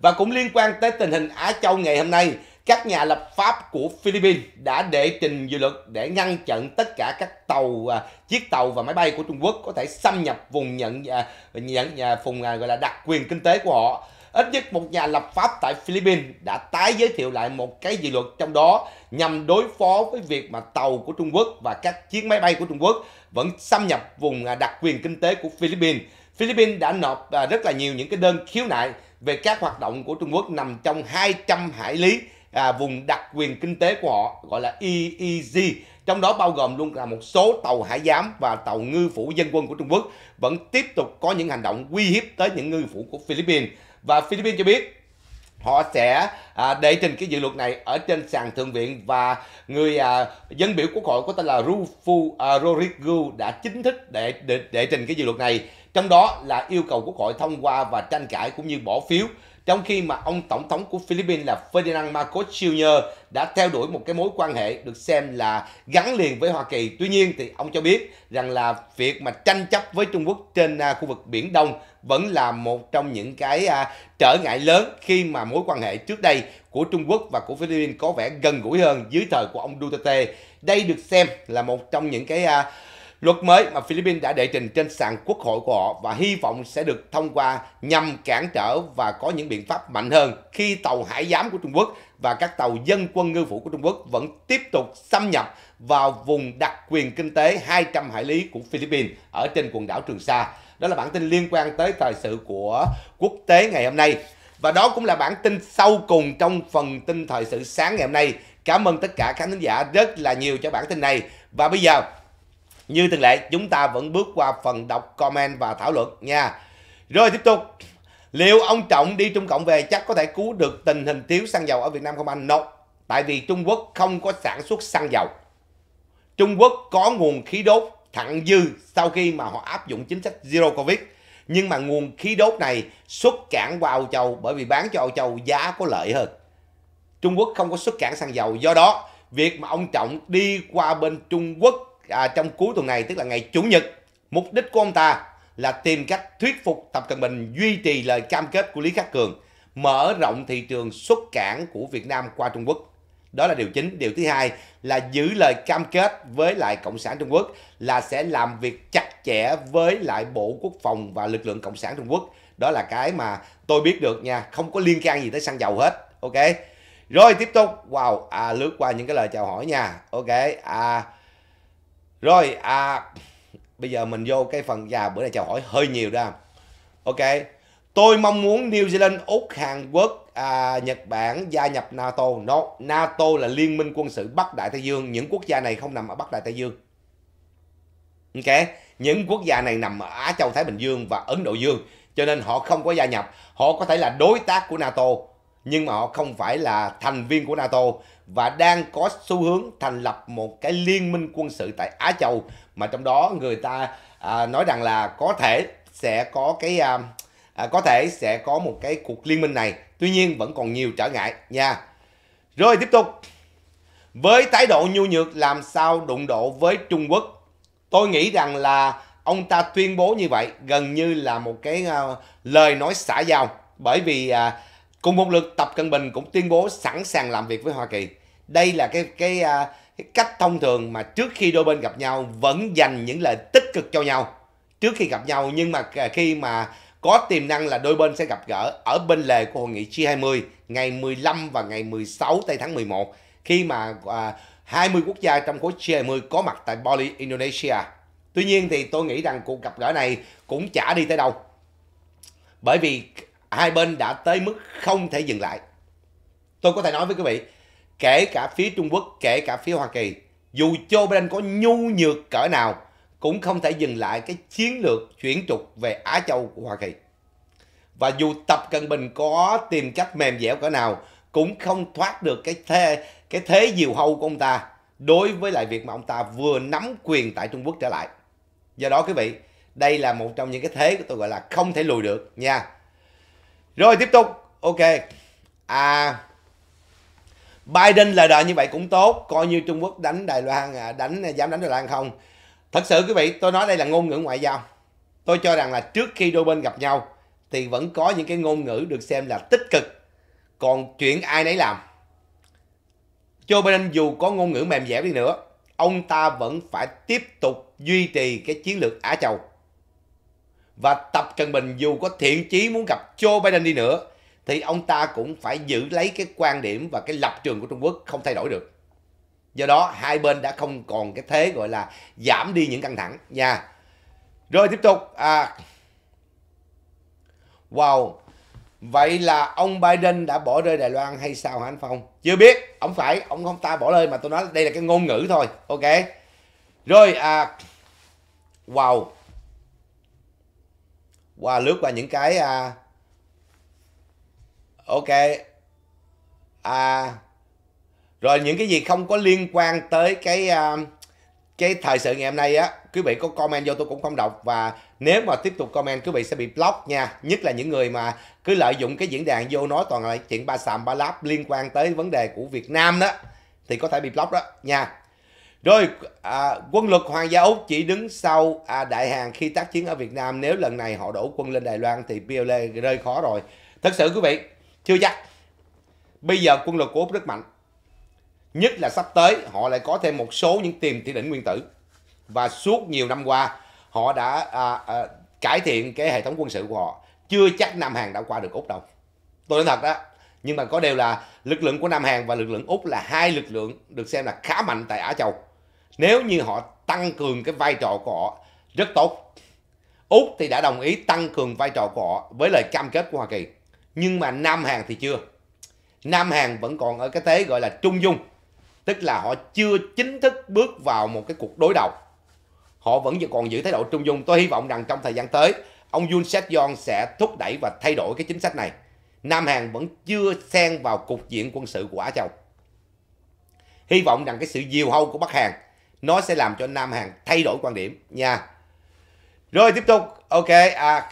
và cũng liên quan tới tình hình Á Châu ngày hôm nay các nhà lập pháp của Philippines đã đệ trình dự luật để ngăn chặn tất cả các tàu à, chiếc tàu và máy bay của Trung Quốc có thể xâm nhập vùng nhận à, nhận à, vùng gọi là đặc quyền kinh tế của họ ít nhất một nhà lập pháp tại Philippines đã tái giới thiệu lại một cái dự luật trong đó nhằm đối phó với việc mà tàu của Trung Quốc và các chiến máy bay của Trung Quốc vẫn xâm nhập vùng à, đặc quyền kinh tế của Philippines. Philippines đã nộp à, rất là nhiều những cái đơn khiếu nại về các hoạt động của Trung Quốc nằm trong 200 hải lý à, vùng đặc quyền kinh tế của họ gọi là EEZ trong đó bao gồm luôn là một số tàu hải giám và tàu ngư phủ dân quân của Trung Quốc vẫn tiếp tục có những hành động uy hiếp tới những ngư phủ của Philippines và Philippines cho biết họ sẽ à, đệ trình cái dự luật này ở trên sàn thượng viện và người à, dân biểu quốc hội có tên là Rufu à, Rorigu đã chính thức đệ, đệ đệ trình cái dự luật này trong đó là yêu cầu quốc hội thông qua và tranh cãi cũng như bỏ phiếu trong khi mà ông tổng thống của Philippines là Ferdinand Marcos Jr. đã theo đuổi một cái mối quan hệ được xem là gắn liền với Hoa Kỳ. Tuy nhiên thì ông cho biết rằng là việc mà tranh chấp với Trung Quốc trên à, khu vực Biển Đông vẫn là một trong những cái à, trở ngại lớn khi mà mối quan hệ trước đây của Trung Quốc và của Philippines có vẻ gần gũi hơn dưới thời của ông Duterte. Đây được xem là một trong những cái à, Luật mới mà Philippines đã đệ trình trên sàn quốc hội của họ và hy vọng sẽ được thông qua nhằm cản trở và có những biện pháp mạnh hơn khi tàu hải giám của Trung Quốc và các tàu dân quân ngư phủ của Trung Quốc vẫn tiếp tục xâm nhập vào vùng đặc quyền kinh tế 200 hải lý của Philippines ở trên quần đảo Trường Sa. Đó là bản tin liên quan tới thời sự của quốc tế ngày hôm nay. Và đó cũng là bản tin sau cùng trong phần tin thời sự sáng ngày hôm nay. Cảm ơn tất cả khán giả rất là nhiều cho bản tin này. Và bây giờ như thường lệ, chúng ta vẫn bước qua phần đọc comment và thảo luận nha. Rồi tiếp tục. Liệu ông Trọng đi Trung Cộng về chắc có thể cứu được tình hình thiếu xăng dầu ở Việt Nam không anh? No. Tại vì Trung Quốc không có sản xuất xăng dầu. Trung Quốc có nguồn khí đốt thặng dư sau khi mà họ áp dụng chính sách Zero Covid. Nhưng mà nguồn khí đốt này xuất cảng qua Âu Châu bởi vì bán cho Âu Châu giá có lợi hơn. Trung Quốc không có xuất cảng xăng dầu. Do đó, việc mà ông Trọng đi qua bên Trung Quốc à, trong cuối tuần này tức là ngày chủ nhật mục đích của ông ta là tìm cách thuyết phục Tập Cận Bình duy trì lời cam kết của Lý Khắc Cường mở rộng thị trường xuất cảng của Việt Nam qua Trung Quốc đó là điều chính điều thứ hai là giữ lời cam kết với lại cộng sản trung quốc là sẽ làm việc chặt chẽ với lại bộ quốc phòng và lực lượng cộng sản trung quốc đó là cái mà tôi biết được nha không có liên can gì tới xăng dầu hết ok rồi tiếp tục wow à lướt qua những cái lời chào hỏi nha ok à rồi à bây giờ mình vô cái phần và dạ, bữa nay chào hỏi hơi nhiều ra. Ok. Tôi mong muốn New Zealand, Úc, Hàn Quốc, à, Nhật Bản gia nhập NATO. No, NATO là liên minh quân sự Bắc Đại Tây Dương. Những quốc gia này không nằm ở Bắc Đại Tây Dương. Ok, những quốc gia này nằm ở Á Châu Thái Bình Dương và Ấn Độ Dương, cho nên họ không có gia nhập. Họ có thể là đối tác của NATO nhưng mà họ không phải là thành viên của NATO và đang có xu hướng thành lập một cái liên minh quân sự tại Á Châu mà trong đó người ta à, nói rằng là có thể sẽ có cái à, à, có thể sẽ có một cái cuộc liên minh này tuy nhiên vẫn còn nhiều trở ngại nha rồi tiếp tục với thái độ nhu nhược làm sao đụng độ với Trung Quốc tôi nghĩ rằng là ông ta tuyên bố như vậy gần như là một cái à, lời nói xả giao bởi vì à, Cùng một lượt, Tập Cận Bình cũng tuyên bố sẵn sàng làm việc với Hoa Kỳ. Đây là cái cái, à, cái cách thông thường mà trước khi đôi bên gặp nhau vẫn dành những lời tích cực cho nhau trước khi gặp nhau nhưng mà khi mà có tiềm năng là đôi bên sẽ gặp gỡ ở bên lề của hội nghị G20 ngày 15 và ngày 16 tây tháng 11 khi mà 20 à, quốc gia trong khối G20 có mặt tại Bali, Indonesia. Tuy nhiên thì tôi nghĩ rằng cuộc gặp gỡ này cũng chả đi tới đâu. Bởi vì hai bên đã tới mức không thể dừng lại. Tôi có thể nói với quý vị, kể cả phía Trung Quốc, kể cả phía Hoa Kỳ, dù Joe Biden có nhu nhược cỡ nào, cũng không thể dừng lại cái chiến lược chuyển trục về Á Châu của Hoa Kỳ. Và dù Tập Cận Bình có tìm cách mềm dẻo cỡ nào, cũng không thoát được cái thế, cái thế diều hâu của ông ta đối với lại việc mà ông ta vừa nắm quyền tại Trung Quốc trở lại. Do đó quý vị, đây là một trong những cái thế của tôi gọi là không thể lùi được nha. Rồi tiếp tục. Ok. À Biden lời đợi như vậy cũng tốt, coi như Trung Quốc đánh Đài Loan à, đánh à, dám đánh Đài Loan không. Thật sự quý vị, tôi nói đây là ngôn ngữ ngoại giao. Tôi cho rằng là trước khi đôi bên gặp nhau thì vẫn có những cái ngôn ngữ được xem là tích cực. Còn chuyện ai nấy làm. Joe Biden dù có ngôn ngữ mềm dẻo đi nữa, ông ta vẫn phải tiếp tục duy trì cái chiến lược Á Châu và Tập Cận Bình dù có thiện chí muốn gặp Joe Biden đi nữa thì ông ta cũng phải giữ lấy cái quan điểm và cái lập trường của Trung Quốc không thay đổi được. Do đó hai bên đã không còn cái thế gọi là giảm đi những căng thẳng nha. Rồi tiếp tục à Wow. Vậy là ông Biden đã bỏ rơi Đài Loan hay sao hả anh Phong? Chưa biết, ông phải, ông không ta bỏ rơi mà tôi nói đây là cái ngôn ngữ thôi. Ok. Rồi à wow qua lướt qua những cái à, ok à, rồi những cái gì không có liên quan tới cái à, cái thời sự ngày hôm nay á quý vị có comment vô tôi cũng không đọc và nếu mà tiếp tục comment quý vị sẽ bị block nha nhất là những người mà cứ lợi dụng cái diễn đàn vô nói toàn là chuyện ba sàm ba láp liên quan tới vấn đề của Việt Nam đó thì có thể bị block đó nha rồi, à, quân lực Hoàng gia Úc chỉ đứng sau à, đại hàn khi tác chiến ở Việt Nam. Nếu lần này họ đổ quân lên Đài Loan thì PLA rơi khó rồi. Thật sự quý vị, chưa chắc. Bây giờ quân lực của Úc rất mạnh. Nhất là sắp tới họ lại có thêm một số những tiềm tỷ đỉnh nguyên tử. Và suốt nhiều năm qua họ đã à, à, cải thiện cái hệ thống quân sự của họ. Chưa chắc Nam Hàn đã qua được Úc đâu. Tôi nói thật đó. Nhưng mà có đều là lực lượng của Nam Hàn và lực lượng Úc là hai lực lượng được xem là khá mạnh tại Á Châu nếu như họ tăng cường cái vai trò của họ rất tốt úc thì đã đồng ý tăng cường vai trò của họ với lời cam kết của hoa kỳ nhưng mà nam hàn thì chưa nam hàn vẫn còn ở cái thế gọi là trung dung tức là họ chưa chính thức bước vào một cái cuộc đối đầu họ vẫn còn giữ thái độ trung dung tôi hy vọng rằng trong thời gian tới ông Yun Sek Yeol sẽ thúc đẩy và thay đổi cái chính sách này Nam Hàn vẫn chưa xen vào cục diện quân sự của Á Châu hy vọng rằng cái sự diều hâu của Bắc Hàn nó sẽ làm cho Nam Hàn thay đổi quan điểm nha. Rồi tiếp tục, ok, à,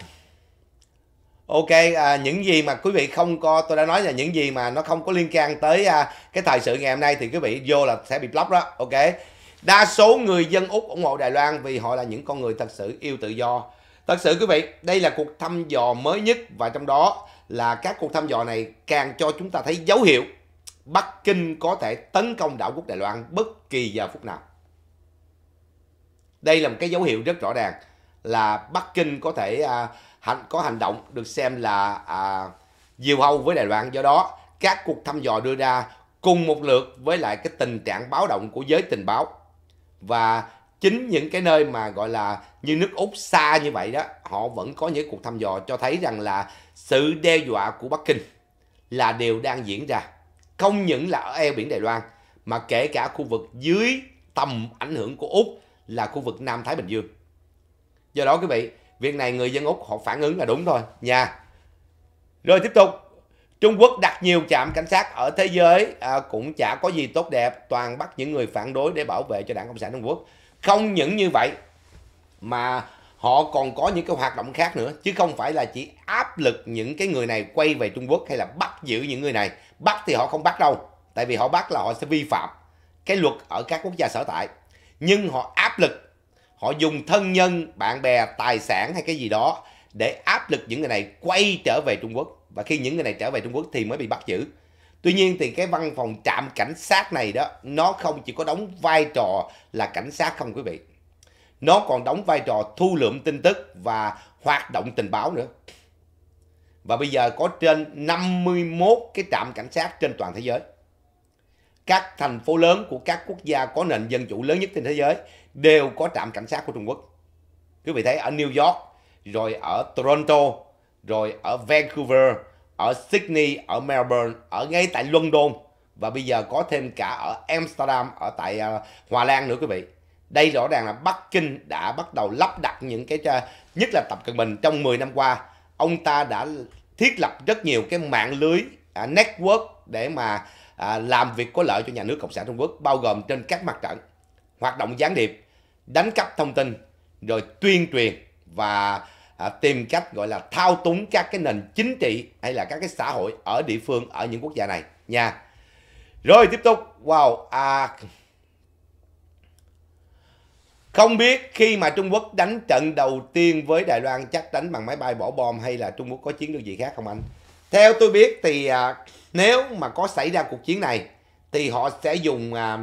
ok, à, những gì mà quý vị không có, tôi đã nói là những gì mà nó không có liên can tới à, cái thời sự ngày hôm nay thì quý vị vô là sẽ bị block đó, ok. Đa số người dân Úc ủng hộ Đài Loan vì họ là những con người thật sự yêu tự do. Thật sự quý vị, đây là cuộc thăm dò mới nhất và trong đó là các cuộc thăm dò này càng cho chúng ta thấy dấu hiệu Bắc Kinh có thể tấn công đảo quốc Đài Loan bất kỳ giờ phút nào đây là một cái dấu hiệu rất rõ ràng là Bắc Kinh có thể à, hành có hành động được xem là à, diều hâu với Đài Loan do đó các cuộc thăm dò đưa ra cùng một lượt với lại cái tình trạng báo động của giới tình báo và chính những cái nơi mà gọi là như nước Úc xa như vậy đó họ vẫn có những cuộc thăm dò cho thấy rằng là sự đe dọa của Bắc Kinh là điều đang diễn ra không những là ở eo biển Đài Loan mà kể cả khu vực dưới tầm ảnh hưởng của Úc là khu vực Nam Thái Bình Dương. Do đó quý vị, việc này người dân Úc họ phản ứng là đúng thôi nha. Rồi tiếp tục, Trung Quốc đặt nhiều trạm cảnh sát ở thế giới à, cũng chả có gì tốt đẹp, toàn bắt những người phản đối để bảo vệ cho Đảng Cộng sản Trung Quốc. Không những như vậy mà họ còn có những cái hoạt động khác nữa chứ không phải là chỉ áp lực những cái người này quay về Trung Quốc hay là bắt giữ những người này. Bắt thì họ không bắt đâu, tại vì họ bắt là họ sẽ vi phạm cái luật ở các quốc gia sở tại nhưng họ áp lực họ dùng thân nhân bạn bè tài sản hay cái gì đó để áp lực những người này quay trở về Trung Quốc và khi những người này trở về Trung Quốc thì mới bị bắt giữ tuy nhiên thì cái văn phòng trạm cảnh sát này đó nó không chỉ có đóng vai trò là cảnh sát không quý vị nó còn đóng vai trò thu lượm tin tức và hoạt động tình báo nữa và bây giờ có trên 51 cái trạm cảnh sát trên toàn thế giới các thành phố lớn của các quốc gia có nền dân chủ lớn nhất trên thế giới đều có trạm cảnh sát của Trung Quốc. Quý vị thấy ở New York, rồi ở Toronto, rồi ở Vancouver, ở Sydney, ở Melbourne, ở ngay tại London và bây giờ có thêm cả ở Amsterdam, ở tại à, Hòa Lan nữa quý vị. Đây rõ ràng là Bắc Kinh đã bắt đầu lắp đặt những cái à, nhất là Tập Cận Bình trong 10 năm qua, ông ta đã thiết lập rất nhiều cái mạng lưới à, network để mà à, làm việc có lợi cho nhà nước Cộng sản Trung Quốc bao gồm trên các mặt trận hoạt động gián điệp đánh cắp thông tin rồi tuyên truyền và à, tìm cách gọi là thao túng các cái nền chính trị hay là các cái xã hội ở địa phương ở những quốc gia này nha rồi tiếp tục wow à, không biết khi mà Trung Quốc đánh trận đầu tiên với Đài Loan chắc đánh bằng máy bay bỏ bom hay là Trung Quốc có chiến lược gì khác không anh? Theo tôi biết thì à, nếu mà có xảy ra cuộc chiến này thì họ sẽ dùng à,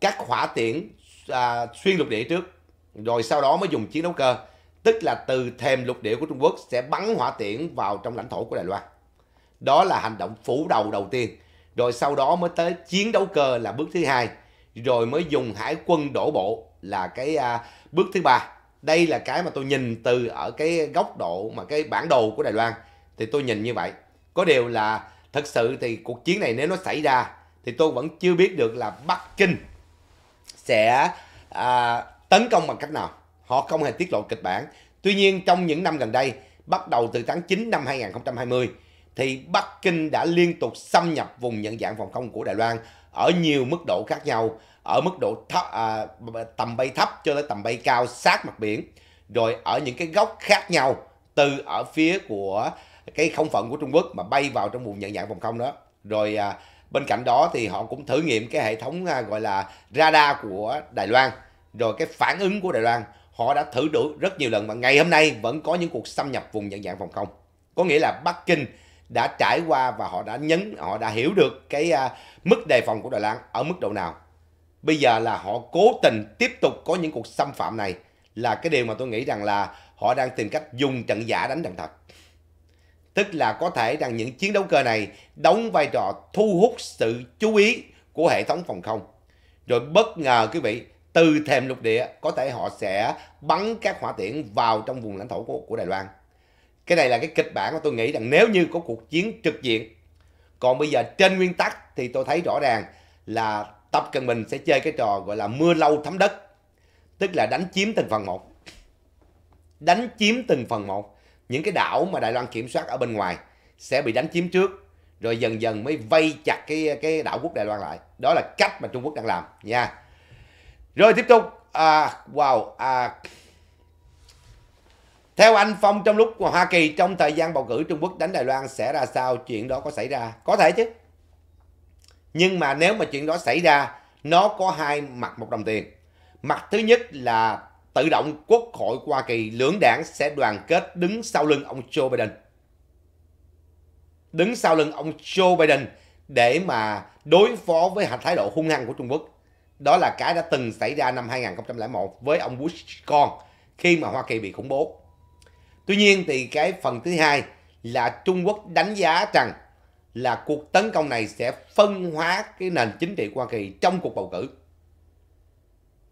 các hỏa tiễn à, xuyên lục địa trước rồi sau đó mới dùng chiến đấu cơ tức là từ thềm lục địa của Trung Quốc sẽ bắn hỏa tiễn vào trong lãnh thổ của Đài Loan. Đó là hành động phủ đầu đầu tiên. Rồi sau đó mới tới chiến đấu cơ là bước thứ hai, rồi mới dùng hải quân đổ bộ là cái à, bước thứ ba. Đây là cái mà tôi nhìn từ ở cái góc độ mà cái bản đồ của Đài Loan thì tôi nhìn như vậy. Có điều là thật sự thì cuộc chiến này nếu nó xảy ra thì tôi vẫn chưa biết được là Bắc Kinh sẽ à, tấn công bằng cách nào. Họ không hề tiết lộ kịch bản. Tuy nhiên trong những năm gần đây, bắt đầu từ tháng 9 năm 2020, thì Bắc Kinh đã liên tục xâm nhập vùng nhận dạng phòng không của Đài Loan ở nhiều mức độ khác nhau, ở mức độ thấp, à, tầm bay thấp cho tới tầm bay cao sát mặt biển, rồi ở những cái góc khác nhau từ ở phía của cái không phận của Trung Quốc mà bay vào trong vùng nhận dạng phòng không đó rồi à, bên cạnh đó thì họ cũng thử nghiệm cái hệ thống à, gọi là radar của Đài Loan rồi cái phản ứng của Đài Loan họ đã thử đủ rất nhiều lần và ngày hôm nay vẫn có những cuộc xâm nhập vùng nhận dạng phòng không có nghĩa là Bắc Kinh đã trải qua và họ đã nhấn họ đã hiểu được cái à, mức đề phòng của Đài Loan ở mức độ nào bây giờ là họ cố tình tiếp tục có những cuộc xâm phạm này là cái điều mà tôi nghĩ rằng là họ đang tìm cách dùng trận giả đánh trận thật Tức là có thể rằng những chiến đấu cơ này đóng vai trò thu hút sự chú ý của hệ thống phòng không. Rồi bất ngờ quý vị, từ thềm lục địa có thể họ sẽ bắn các hỏa tiễn vào trong vùng lãnh thổ của, của Đài Loan. Cái này là cái kịch bản mà tôi nghĩ rằng nếu như có cuộc chiến trực diện. Còn bây giờ trên nguyên tắc thì tôi thấy rõ ràng là Tập Cận Bình sẽ chơi cái trò gọi là mưa lâu thấm đất. Tức là đánh chiếm từng phần một. Đánh chiếm từng phần một những cái đảo mà Đài Loan kiểm soát ở bên ngoài sẽ bị đánh chiếm trước rồi dần dần mới vây chặt cái cái đảo quốc Đài Loan lại đó là cách mà Trung Quốc đang làm nha rồi tiếp tục à, wow à, theo anh Phong trong lúc Hoa Kỳ trong thời gian bầu cử Trung Quốc đánh Đài Loan sẽ ra sao chuyện đó có xảy ra có thể chứ nhưng mà nếu mà chuyện đó xảy ra nó có hai mặt một đồng tiền mặt thứ nhất là tự động Quốc hội Hoa Kỳ lưỡng đảng sẽ đoàn kết đứng sau lưng ông Joe Biden. Đứng sau lưng ông Joe Biden để mà đối phó với thái độ hung hăng của Trung Quốc. Đó là cái đã từng xảy ra năm 2001 với ông Bush con khi mà Hoa Kỳ bị khủng bố. Tuy nhiên thì cái phần thứ hai là Trung Quốc đánh giá rằng là cuộc tấn công này sẽ phân hóa cái nền chính trị Hoa Kỳ trong cuộc bầu cử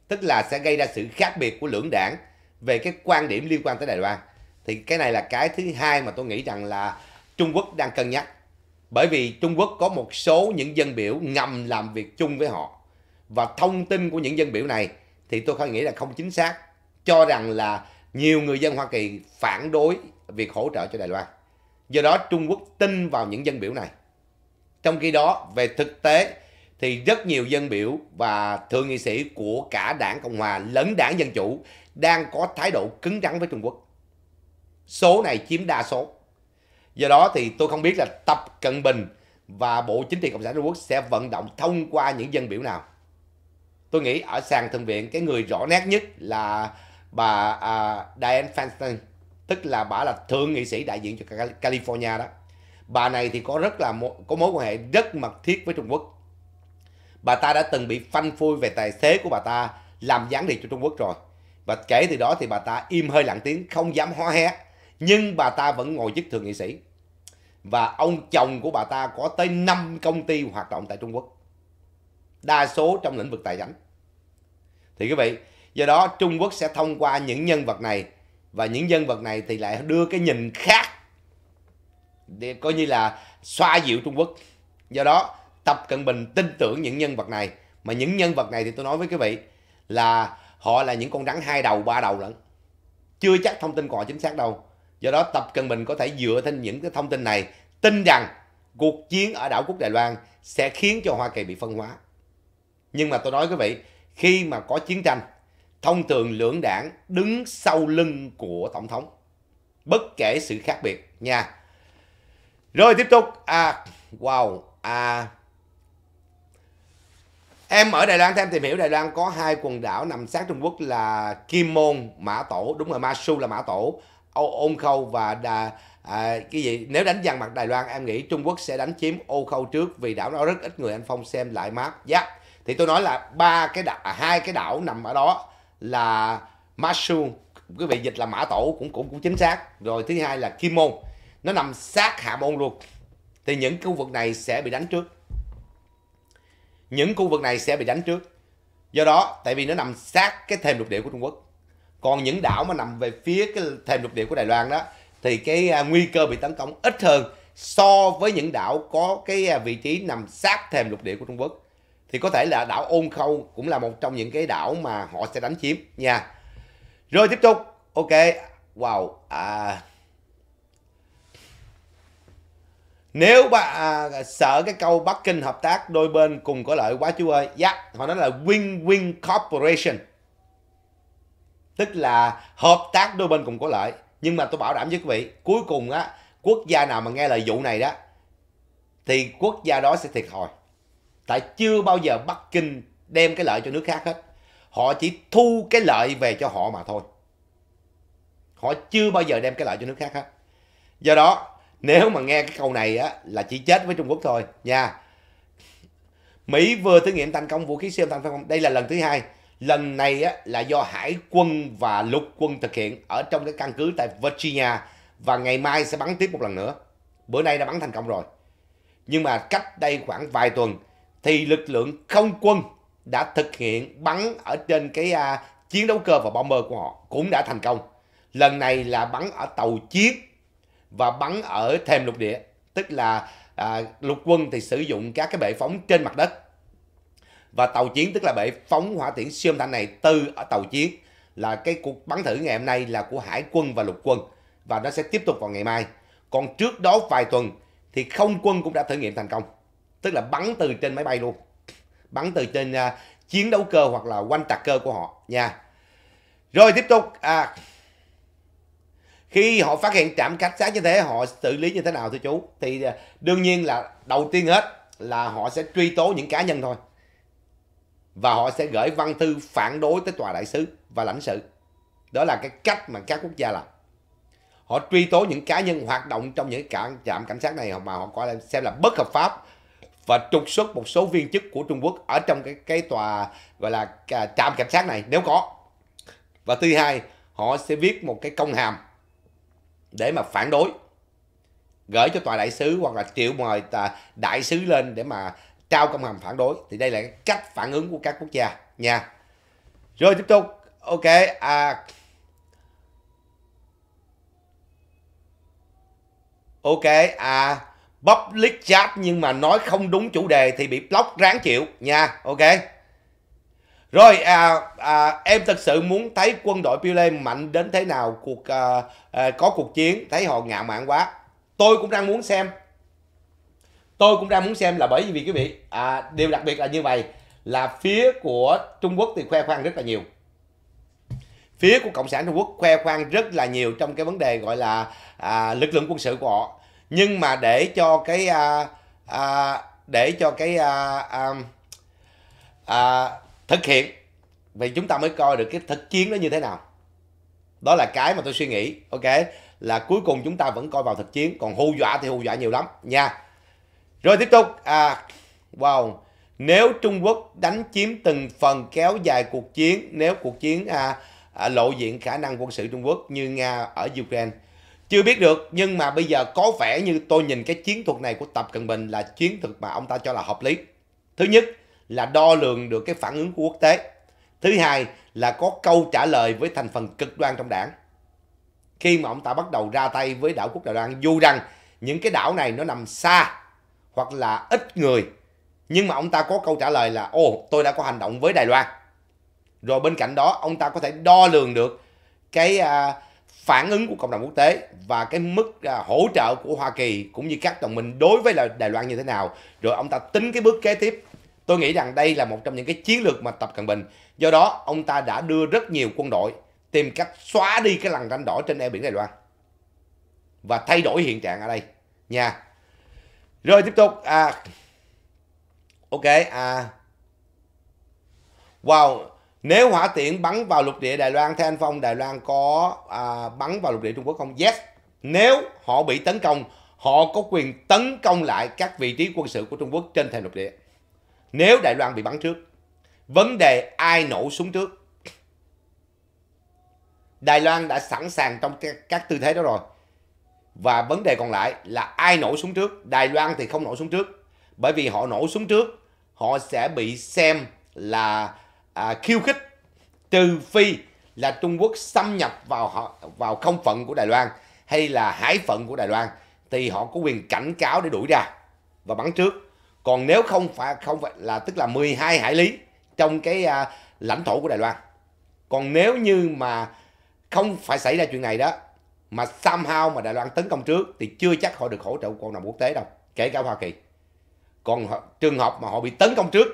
tức là sẽ gây ra sự khác biệt của lưỡng đảng về cái quan điểm liên quan tới Đài Loan thì cái này là cái thứ hai mà tôi nghĩ rằng là Trung Quốc đang cân nhắc bởi vì Trung Quốc có một số những dân biểu ngầm làm việc chung với họ và thông tin của những dân biểu này thì tôi không nghĩ là không chính xác cho rằng là nhiều người dân Hoa Kỳ phản đối việc hỗ trợ cho Đài Loan do đó Trung Quốc tin vào những dân biểu này trong khi đó về thực tế thì rất nhiều dân biểu và thượng nghị sĩ của cả đảng Cộng Hòa lẫn đảng Dân Chủ đang có thái độ cứng rắn với Trung Quốc. Số này chiếm đa số. Do đó thì tôi không biết là Tập Cận Bình và Bộ Chính trị Cộng sản Trung Quốc sẽ vận động thông qua những dân biểu nào. Tôi nghĩ ở sàn thượng viện cái người rõ nét nhất là bà à, Diane Feinstein, tức là bà là thượng nghị sĩ đại diện cho California đó. Bà này thì có rất là có mối quan hệ rất mật thiết với Trung Quốc bà ta đã từng bị phanh phui về tài xế của bà ta làm gián điệp cho Trung Quốc rồi. Và kể từ đó thì bà ta im hơi lặng tiếng, không dám hó hé. Nhưng bà ta vẫn ngồi chức thượng nghị sĩ. Và ông chồng của bà ta có tới 5 công ty hoạt động tại Trung Quốc. Đa số trong lĩnh vực tài chính. Thì quý vị, do đó Trung Quốc sẽ thông qua những nhân vật này. Và những nhân vật này thì lại đưa cái nhìn khác. Để coi như là xoa dịu Trung Quốc. Do đó Tập Cận Bình tin tưởng những nhân vật này mà những nhân vật này thì tôi nói với quý vị là họ là những con rắn hai đầu ba đầu lẫn chưa chắc thông tin còn chính xác đâu do đó Tập Cận Bình có thể dựa trên những cái thông tin này tin rằng cuộc chiến ở đảo quốc Đài Loan sẽ khiến cho Hoa Kỳ bị phân hóa nhưng mà tôi nói quý vị khi mà có chiến tranh thông thường lưỡng đảng đứng sau lưng của tổng thống bất kể sự khác biệt nha rồi tiếp tục à wow à Em ở Đài Loan theo em tìm hiểu Đài Loan có hai quần đảo nằm sát Trung Quốc là Kim Môn, Mã Tổ, đúng rồi Ma Su là Mã Tổ, Ô, Ôn Khâu và Đà à, cái gì nếu đánh dằn mặt Đài Loan em nghĩ Trung Quốc sẽ đánh chiếm Ô Khâu trước vì đảo đó rất ít người anh Phong xem lại map. Dạ. Yeah. Thì tôi nói là ba cái đảo à, hai cái đảo nằm ở đó là Ma Su, quý vị dịch là Mã Tổ cũng cũng cũng chính xác. Rồi thứ hai là Kim Môn. Nó nằm sát Hạ Môn luôn. Thì những khu vực này sẽ bị đánh trước những khu vực này sẽ bị đánh trước do đó tại vì nó nằm sát cái thềm lục địa của trung quốc còn những đảo mà nằm về phía cái thềm lục địa của đài loan đó thì cái à, nguy cơ bị tấn công ít hơn so với những đảo có cái à, vị trí nằm sát thềm lục địa của trung quốc thì có thể là đảo ôn khâu cũng là một trong những cái đảo mà họ sẽ đánh chiếm nha rồi tiếp tục ok wow à, nếu ba, à, sợ cái câu Bắc Kinh hợp tác đôi bên cùng có lợi quá chú ơi dạ yeah. họ nói là win-win corporation tức là hợp tác đôi bên cùng có lợi nhưng mà tôi bảo đảm với quý vị cuối cùng á quốc gia nào mà nghe lời vụ này đó thì quốc gia đó sẽ thiệt thòi tại chưa bao giờ Bắc Kinh đem cái lợi cho nước khác hết họ chỉ thu cái lợi về cho họ mà thôi họ chưa bao giờ đem cái lợi cho nước khác hết do đó nếu mà nghe cái câu này á là chỉ chết với Trung Quốc thôi nha Mỹ vừa thử nghiệm thành công vũ khí siêu tăng phòng đây là lần thứ hai lần này á, là do hải quân và lục quân thực hiện ở trong cái căn cứ tại Virginia và ngày mai sẽ bắn tiếp một lần nữa bữa nay đã bắn thành công rồi nhưng mà cách đây khoảng vài tuần thì lực lượng không quân đã thực hiện bắn ở trên cái à, chiến đấu cơ và bomber của họ cũng đã thành công lần này là bắn ở tàu chiến và bắn ở thềm lục địa, tức là à, lục quân thì sử dụng các cái bệ phóng trên mặt đất. Và tàu chiến tức là bệ phóng hỏa tiễn siêu âm thanh này từ ở tàu chiến là cái cuộc bắn thử ngày hôm nay là của hải quân và lục quân và nó sẽ tiếp tục vào ngày mai. Còn trước đó vài tuần thì không quân cũng đã thử nghiệm thành công, tức là bắn từ trên máy bay luôn, bắn từ trên uh, chiến đấu cơ hoặc là quanh tạc cơ của họ nha. Rồi tiếp tục à, khi họ phát hiện trạm cảnh sát như thế họ xử lý như thế nào thưa chú thì à, đương nhiên là đầu tiên hết là họ sẽ truy tố những cá nhân thôi và họ sẽ gửi văn thư phản đối tới tòa đại sứ và lãnh sự đó là cái cách mà các quốc gia làm họ truy tố những cá nhân hoạt động trong những cảng trạm cảnh sát này mà họ coi là xem là bất hợp pháp và trục xuất một số viên chức của Trung Quốc ở trong cái cái tòa gọi là à, trạm cảnh sát này nếu có và thứ hai họ sẽ viết một cái công hàm để mà phản đối gửi cho tòa đại sứ hoặc là triệu mời tà đại sứ lên để mà trao công hàm phản đối thì đây là cái cách phản ứng của các quốc gia nha rồi tiếp tục ok à ok à public chat nhưng mà nói không đúng chủ đề thì bị block ráng chịu nha ok rồi à, à, em thật sự muốn thấy quân đội Pile mạnh đến thế nào cuộc à, à, có cuộc chiến thấy họ ngạo mạn quá. Tôi cũng đang muốn xem. Tôi cũng đang muốn xem là bởi vì quý vị à, điều đặc biệt là như vậy là phía của Trung Quốc thì khoe khoang rất là nhiều. Phía của Cộng sản Trung Quốc khoe khoang rất là nhiều trong cái vấn đề gọi là à, lực lượng quân sự của họ. Nhưng mà để cho cái à, à, để cho cái à, à, à, thực hiện vậy chúng ta mới coi được cái thực chiến nó như thế nào đó là cái mà tôi suy nghĩ ok là cuối cùng chúng ta vẫn coi vào thực chiến còn hù dọa thì hù dọa nhiều lắm nha rồi tiếp tục à wow nếu Trung Quốc đánh chiếm từng phần kéo dài cuộc chiến nếu cuộc chiến à, à, lộ diện khả năng quân sự Trung Quốc như Nga ở Ukraine chưa biết được nhưng mà bây giờ có vẻ như tôi nhìn cái chiến thuật này của Tập Cận Bình là chiến thuật mà ông ta cho là hợp lý thứ nhất là đo lường được cái phản ứng của quốc tế. Thứ hai là có câu trả lời với thành phần cực đoan trong đảng. Khi mà ông ta bắt đầu ra tay với đảo quốc Đài Loan, dù rằng những cái đảo này nó nằm xa hoặc là ít người, nhưng mà ông ta có câu trả lời là ô tôi đã có hành động với Đài Loan. Rồi bên cạnh đó ông ta có thể đo lường được cái à, phản ứng của cộng đồng quốc tế và cái mức à, hỗ trợ của Hoa Kỳ cũng như các đồng minh đối với là Đài Loan như thế nào. Rồi ông ta tính cái bước kế tiếp Tôi nghĩ rằng đây là một trong những cái chiến lược mà Tập Cận Bình. Do đó, ông ta đã đưa rất nhiều quân đội tìm cách xóa đi cái lằn ranh đỏ trên eo biển Đài Loan và thay đổi hiện trạng ở đây nha. Rồi tiếp tục à Ok à Wow, nếu hỏa tiễn bắn vào lục địa Đài Loan theo anh Phong, Đài Loan có à, bắn vào lục địa Trung Quốc không? Yes. Nếu họ bị tấn công, họ có quyền tấn công lại các vị trí quân sự của Trung Quốc trên thềm lục địa nếu Đài Loan bị bắn trước. Vấn đề ai nổ súng trước. Đài Loan đã sẵn sàng trong các, tư thế đó rồi. Và vấn đề còn lại là ai nổ súng trước. Đài Loan thì không nổ súng trước. Bởi vì họ nổ súng trước, họ sẽ bị xem là à, khiêu khích trừ phi là Trung Quốc xâm nhập vào họ vào không phận của Đài Loan hay là hải phận của Đài Loan thì họ có quyền cảnh cáo để đuổi ra và bắn trước còn nếu không phải không phải là tức là 12 hải lý trong cái à, lãnh thổ của Đài Loan còn nếu như mà không phải xảy ra chuyện này đó mà somehow mà Đài Loan tấn công trước thì chưa chắc họ được hỗ trợ cộng đồng quốc tế đâu kể cả Hoa Kỳ còn trường hợp mà họ bị tấn công trước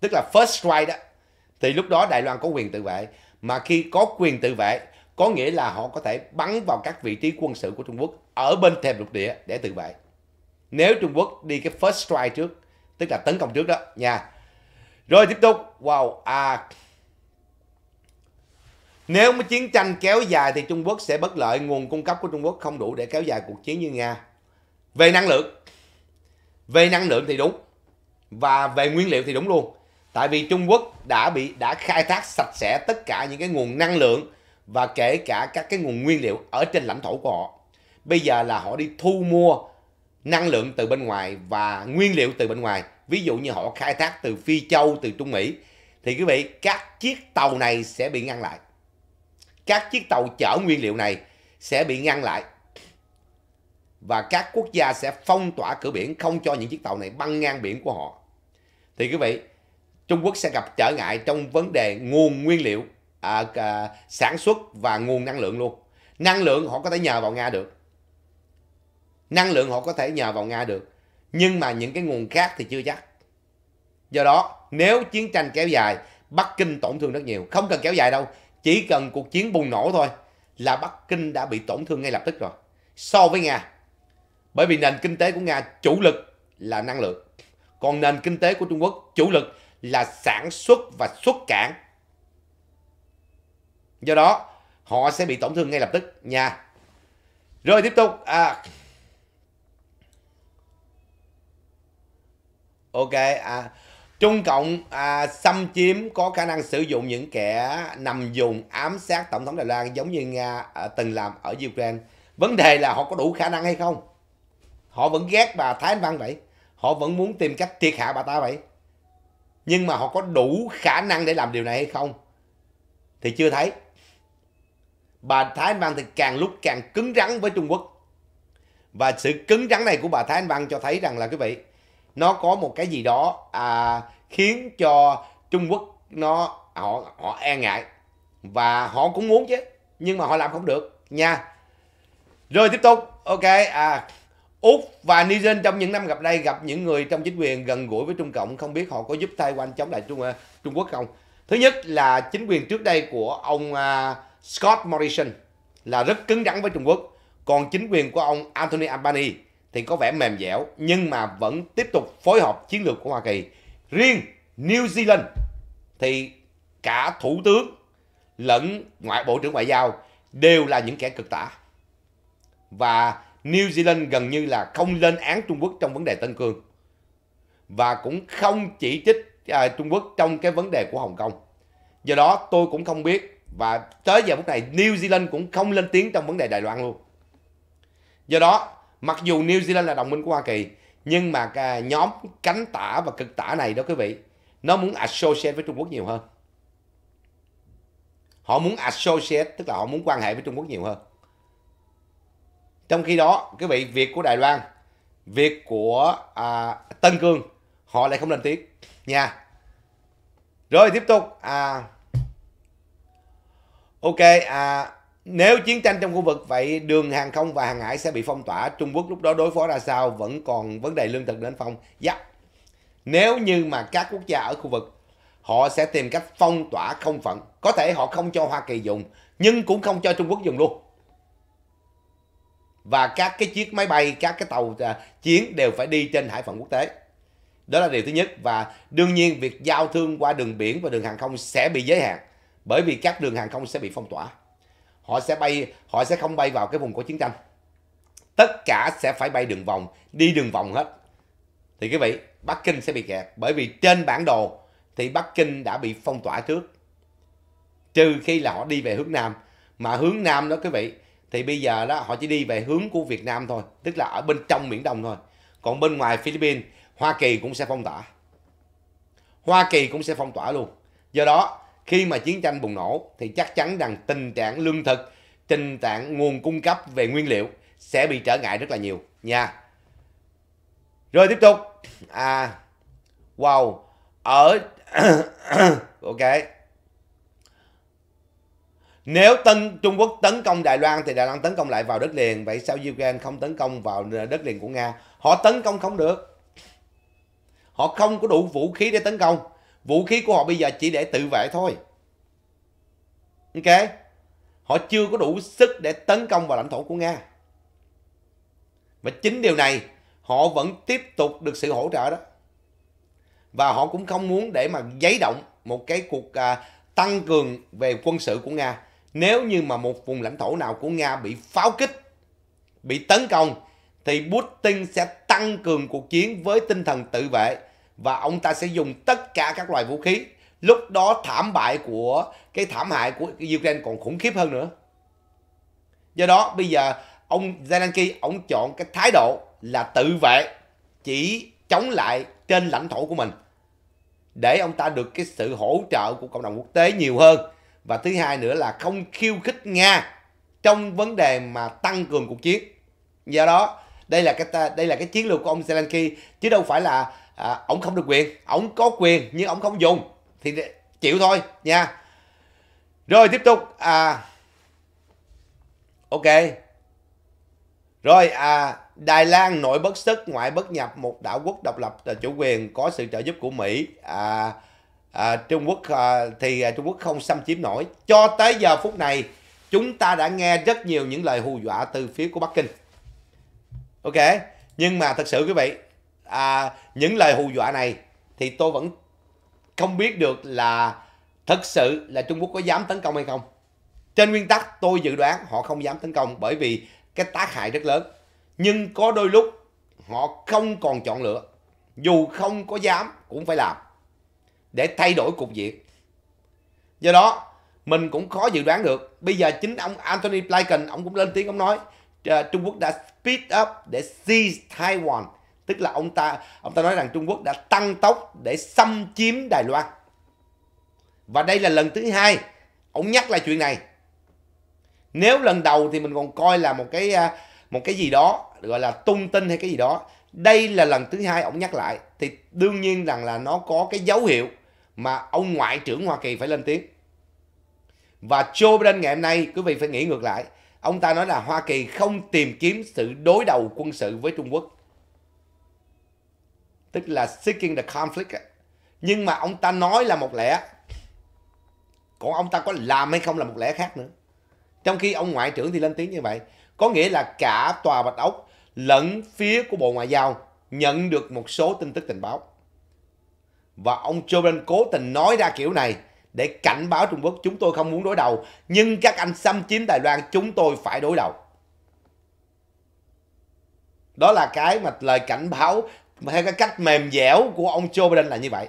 tức là first strike đó thì lúc đó Đài Loan có quyền tự vệ mà khi có quyền tự vệ có nghĩa là họ có thể bắn vào các vị trí quân sự của Trung Quốc ở bên thềm lục địa để tự vệ nếu Trung Quốc đi cái first strike trước tức là tấn công trước đó nha rồi tiếp tục wow à nếu mà chiến tranh kéo dài thì Trung Quốc sẽ bất lợi nguồn cung cấp của Trung Quốc không đủ để kéo dài cuộc chiến như Nga về năng lượng về năng lượng thì đúng và về nguyên liệu thì đúng luôn tại vì Trung Quốc đã bị đã khai thác sạch sẽ tất cả những cái nguồn năng lượng và kể cả các cái nguồn nguyên liệu ở trên lãnh thổ của họ bây giờ là họ đi thu mua năng lượng từ bên ngoài và nguyên liệu từ bên ngoài ví dụ như họ khai thác từ phi châu từ trung mỹ thì quý vị các chiếc tàu này sẽ bị ngăn lại các chiếc tàu chở nguyên liệu này sẽ bị ngăn lại và các quốc gia sẽ phong tỏa cửa biển không cho những chiếc tàu này băng ngang biển của họ thì quý vị Trung Quốc sẽ gặp trở ngại trong vấn đề nguồn nguyên liệu à, à, sản xuất và nguồn năng lượng luôn năng lượng họ có thể nhờ vào Nga được năng lượng họ có thể nhờ vào nga được nhưng mà những cái nguồn khác thì chưa chắc do đó nếu chiến tranh kéo dài bắc kinh tổn thương rất nhiều không cần kéo dài đâu chỉ cần cuộc chiến bùng nổ thôi là bắc kinh đã bị tổn thương ngay lập tức rồi so với nga bởi vì nền kinh tế của nga chủ lực là năng lượng còn nền kinh tế của trung quốc chủ lực là sản xuất và xuất cảng do đó họ sẽ bị tổn thương ngay lập tức nha rồi tiếp tục à, ok à, Trung Cộng à, xâm chiếm có khả năng sử dụng những kẻ nằm dùng ám sát Tổng thống Đài Loan giống như Nga à, từng làm ở Ukraine. Vấn đề là họ có đủ khả năng hay không? Họ vẫn ghét bà Thái Anh Văn vậy. Họ vẫn muốn tìm cách triệt hạ bà ta vậy. Nhưng mà họ có đủ khả năng để làm điều này hay không? Thì chưa thấy. Bà Thái Anh Văn thì càng lúc càng cứng rắn với Trung Quốc. Và sự cứng rắn này của bà Thái Anh Văn cho thấy rằng là quý vị nó có một cái gì đó à, khiến cho Trung Quốc nó họ họ e ngại và họ cũng muốn chứ nhưng mà họ làm không được nha rồi tiếp tục ok à úc và new zealand trong những năm gặp đây gặp những người trong chính quyền gần gũi với trung cộng không biết họ có giúp taiwan chống lại trung à, trung quốc không thứ nhất là chính quyền trước đây của ông uh, scott morrison là rất cứng rắn với trung quốc còn chính quyền của ông anthony albanese thì có vẻ mềm dẻo nhưng mà vẫn tiếp tục phối hợp chiến lược của Hoa Kỳ. Riêng New Zealand thì cả thủ tướng lẫn ngoại bộ trưởng ngoại giao đều là những kẻ cực tả. Và New Zealand gần như là không lên án Trung Quốc trong vấn đề Tân Cương. Và cũng không chỉ trích à, Trung Quốc trong cái vấn đề của Hồng Kông. Do đó tôi cũng không biết và tới giờ phút này New Zealand cũng không lên tiếng trong vấn đề Đài Loan luôn. Do đó mặc dù New Zealand là đồng minh của Hoa Kỳ nhưng mà nhóm cánh tả và cực tả này đó quý vị nó muốn associate với Trung Quốc nhiều hơn họ muốn associate tức là họ muốn quan hệ với Trung Quốc nhiều hơn trong khi đó quý vị việc của Đài Loan việc của à, Tân Cương họ lại không lên tiếng nha rồi tiếp tục à, ok à, nếu chiến tranh trong khu vực vậy đường hàng không và hàng hải sẽ bị phong tỏa Trung Quốc lúc đó đối phó ra sao vẫn còn vấn đề lương thực đến phong dạ nếu như mà các quốc gia ở khu vực họ sẽ tìm cách phong tỏa không phận có thể họ không cho Hoa Kỳ dùng nhưng cũng không cho Trung Quốc dùng luôn và các cái chiếc máy bay các cái tàu à, chiến đều phải đi trên hải phận quốc tế đó là điều thứ nhất và đương nhiên việc giao thương qua đường biển và đường hàng không sẽ bị giới hạn bởi vì các đường hàng không sẽ bị phong tỏa họ sẽ bay họ sẽ không bay vào cái vùng của chiến tranh tất cả sẽ phải bay đường vòng đi đường vòng hết thì quý vị Bắc Kinh sẽ bị kẹt bởi vì trên bản đồ thì Bắc Kinh đã bị phong tỏa trước trừ khi là họ đi về hướng Nam mà hướng Nam đó quý vị thì bây giờ đó họ chỉ đi về hướng của Việt Nam thôi tức là ở bên trong Miền Đông thôi còn bên ngoài Philippines Hoa Kỳ cũng sẽ phong tỏa Hoa Kỳ cũng sẽ phong tỏa luôn do đó khi mà chiến tranh bùng nổ thì chắc chắn rằng tình trạng lương thực tình trạng nguồn cung cấp về nguyên liệu sẽ bị trở ngại rất là nhiều nha rồi tiếp tục à wow ở ok nếu tân Trung Quốc tấn công Đài Loan thì Đài Loan tấn công lại vào đất liền vậy sao Ukraine không tấn công vào đất liền của Nga họ tấn công không được họ không có đủ vũ khí để tấn công vũ khí của họ bây giờ chỉ để tự vệ thôi ok họ chưa có đủ sức để tấn công vào lãnh thổ của nga và chính điều này họ vẫn tiếp tục được sự hỗ trợ đó và họ cũng không muốn để mà giấy động một cái cuộc à, tăng cường về quân sự của nga nếu như mà một vùng lãnh thổ nào của nga bị pháo kích bị tấn công thì putin sẽ tăng cường cuộc chiến với tinh thần tự vệ và ông ta sẽ dùng tất cả các loại vũ khí lúc đó thảm bại của cái thảm hại của Ukraine còn khủng khiếp hơn nữa do đó bây giờ ông Zelensky ông chọn cái thái độ là tự vệ chỉ chống lại trên lãnh thổ của mình để ông ta được cái sự hỗ trợ của cộng đồng quốc tế nhiều hơn và thứ hai nữa là không khiêu khích Nga trong vấn đề mà tăng cường cuộc chiến do đó đây là cái đây là cái chiến lược của ông Zelensky chứ đâu phải là à, ông không được quyền ông có quyền nhưng ông không dùng thì chịu thôi nha rồi tiếp tục à ok rồi à Đài Loan nội bất sức ngoại bất nhập một đảo quốc độc lập chủ quyền có sự trợ giúp của Mỹ à, à, Trung Quốc à, thì à, Trung Quốc không xâm chiếm nổi cho tới giờ phút này chúng ta đã nghe rất nhiều những lời hù dọa từ phía của Bắc Kinh ok nhưng mà thật sự quý vị à, những lời hù dọa này thì tôi vẫn không biết được là thật sự là Trung Quốc có dám tấn công hay không. Trên nguyên tắc tôi dự đoán họ không dám tấn công bởi vì cái tác hại rất lớn. Nhưng có đôi lúc họ không còn chọn lựa. Dù không có dám cũng phải làm để thay đổi cục diện. Do đó mình cũng khó dự đoán được. Bây giờ chính ông Anthony Blinken ông cũng lên tiếng ông nói ờ, Trung Quốc đã speed up để seize Taiwan tức là ông ta ông ta nói rằng Trung Quốc đã tăng tốc để xâm chiếm Đài Loan và đây là lần thứ hai ông nhắc lại chuyện này nếu lần đầu thì mình còn coi là một cái à, một cái gì đó gọi là tung tin hay cái gì đó đây là lần thứ hai ông nhắc lại thì đương nhiên rằng là nó có cái dấu hiệu mà ông ngoại trưởng Hoa Kỳ phải lên tiếng và Joe Biden ngày hôm nay quý vị phải nghĩ ngược lại ông ta nói là Hoa Kỳ không tìm kiếm sự đối đầu quân sự với Trung Quốc tức là seeking the conflict nhưng mà ông ta nói là một lẽ còn ông ta có làm hay không là một lẽ khác nữa trong khi ông ngoại trưởng thì lên tiếng như vậy có nghĩa là cả tòa bạch ốc lẫn phía của bộ ngoại giao nhận được một số tin tức tình báo và ông Joe Biden cố tình nói ra kiểu này để cảnh báo Trung Quốc chúng tôi không muốn đối đầu nhưng các anh xâm chiếm Đài Loan chúng tôi phải đối đầu đó là cái mà lời cảnh báo mà theo cái cách mềm dẻo của ông Joe Biden là như vậy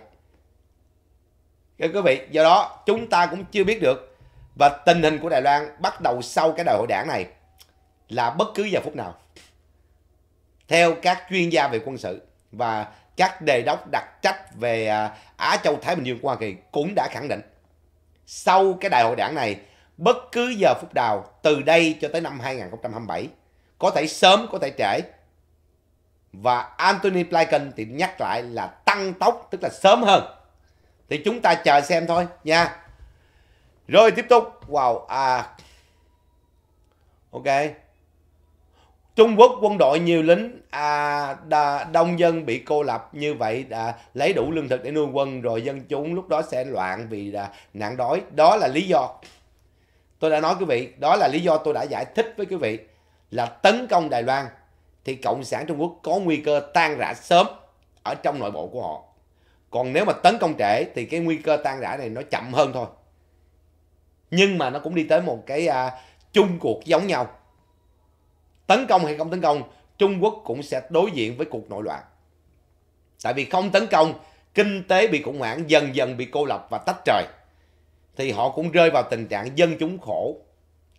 các quý vị do đó chúng ta cũng chưa biết được và tình hình của Đài Loan bắt đầu sau cái đại hội đảng này là bất cứ giờ phút nào theo các chuyên gia về quân sự và các đề đốc đặc trách về à, Á Châu Thái Bình Dương của Hoa Kỳ cũng đã khẳng định sau cái đại hội đảng này bất cứ giờ phút nào từ đây cho tới năm 2027 có thể sớm có thể trễ và Anthony Blinken thì nhắc lại là tăng tốc tức là sớm hơn thì chúng ta chờ xem thôi nha rồi tiếp tục wow à ok Trung Quốc quân đội nhiều lính à, đà, đông dân bị cô lập như vậy đã lấy đủ lương thực để nuôi quân rồi dân chúng lúc đó sẽ loạn vì à, nạn đói đó là lý do tôi đã nói quý vị đó là lý do tôi đã giải thích với quý vị là tấn công Đài Loan thì cộng sản trung quốc có nguy cơ tan rã sớm ở trong nội bộ của họ còn nếu mà tấn công trễ thì cái nguy cơ tan rã này nó chậm hơn thôi nhưng mà nó cũng đi tới một cái à, chung cuộc giống nhau tấn công hay không tấn công trung quốc cũng sẽ đối diện với cuộc nội loạn tại vì không tấn công kinh tế bị khủng hoảng dần dần bị cô lập và tách trời thì họ cũng rơi vào tình trạng dân chúng khổ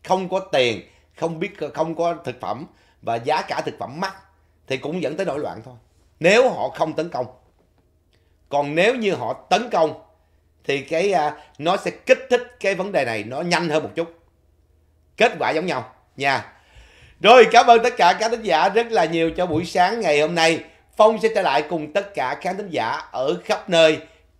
không có tiền không biết không có thực phẩm và giá cả thực phẩm mắc thì cũng dẫn tới nổi loạn thôi nếu họ không tấn công còn nếu như họ tấn công thì cái à, nó sẽ kích thích cái vấn đề này nó nhanh hơn một chút kết quả giống nhau nha rồi cảm ơn tất cả các thính giả rất là nhiều cho buổi sáng ngày hôm nay phong sẽ trở lại cùng tất cả khán thính giả ở khắp nơi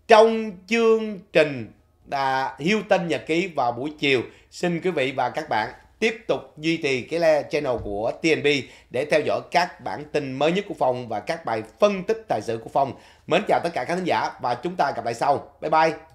trong chương trình à, hiêu tinh nhật ký vào buổi chiều xin quý vị và các bạn tiếp tục duy trì cái channel của TNB để theo dõi các bản tin mới nhất của Phong và các bài phân tích tài sự của Phong. Mến chào tất cả các khán giả và chúng ta gặp lại sau. Bye bye!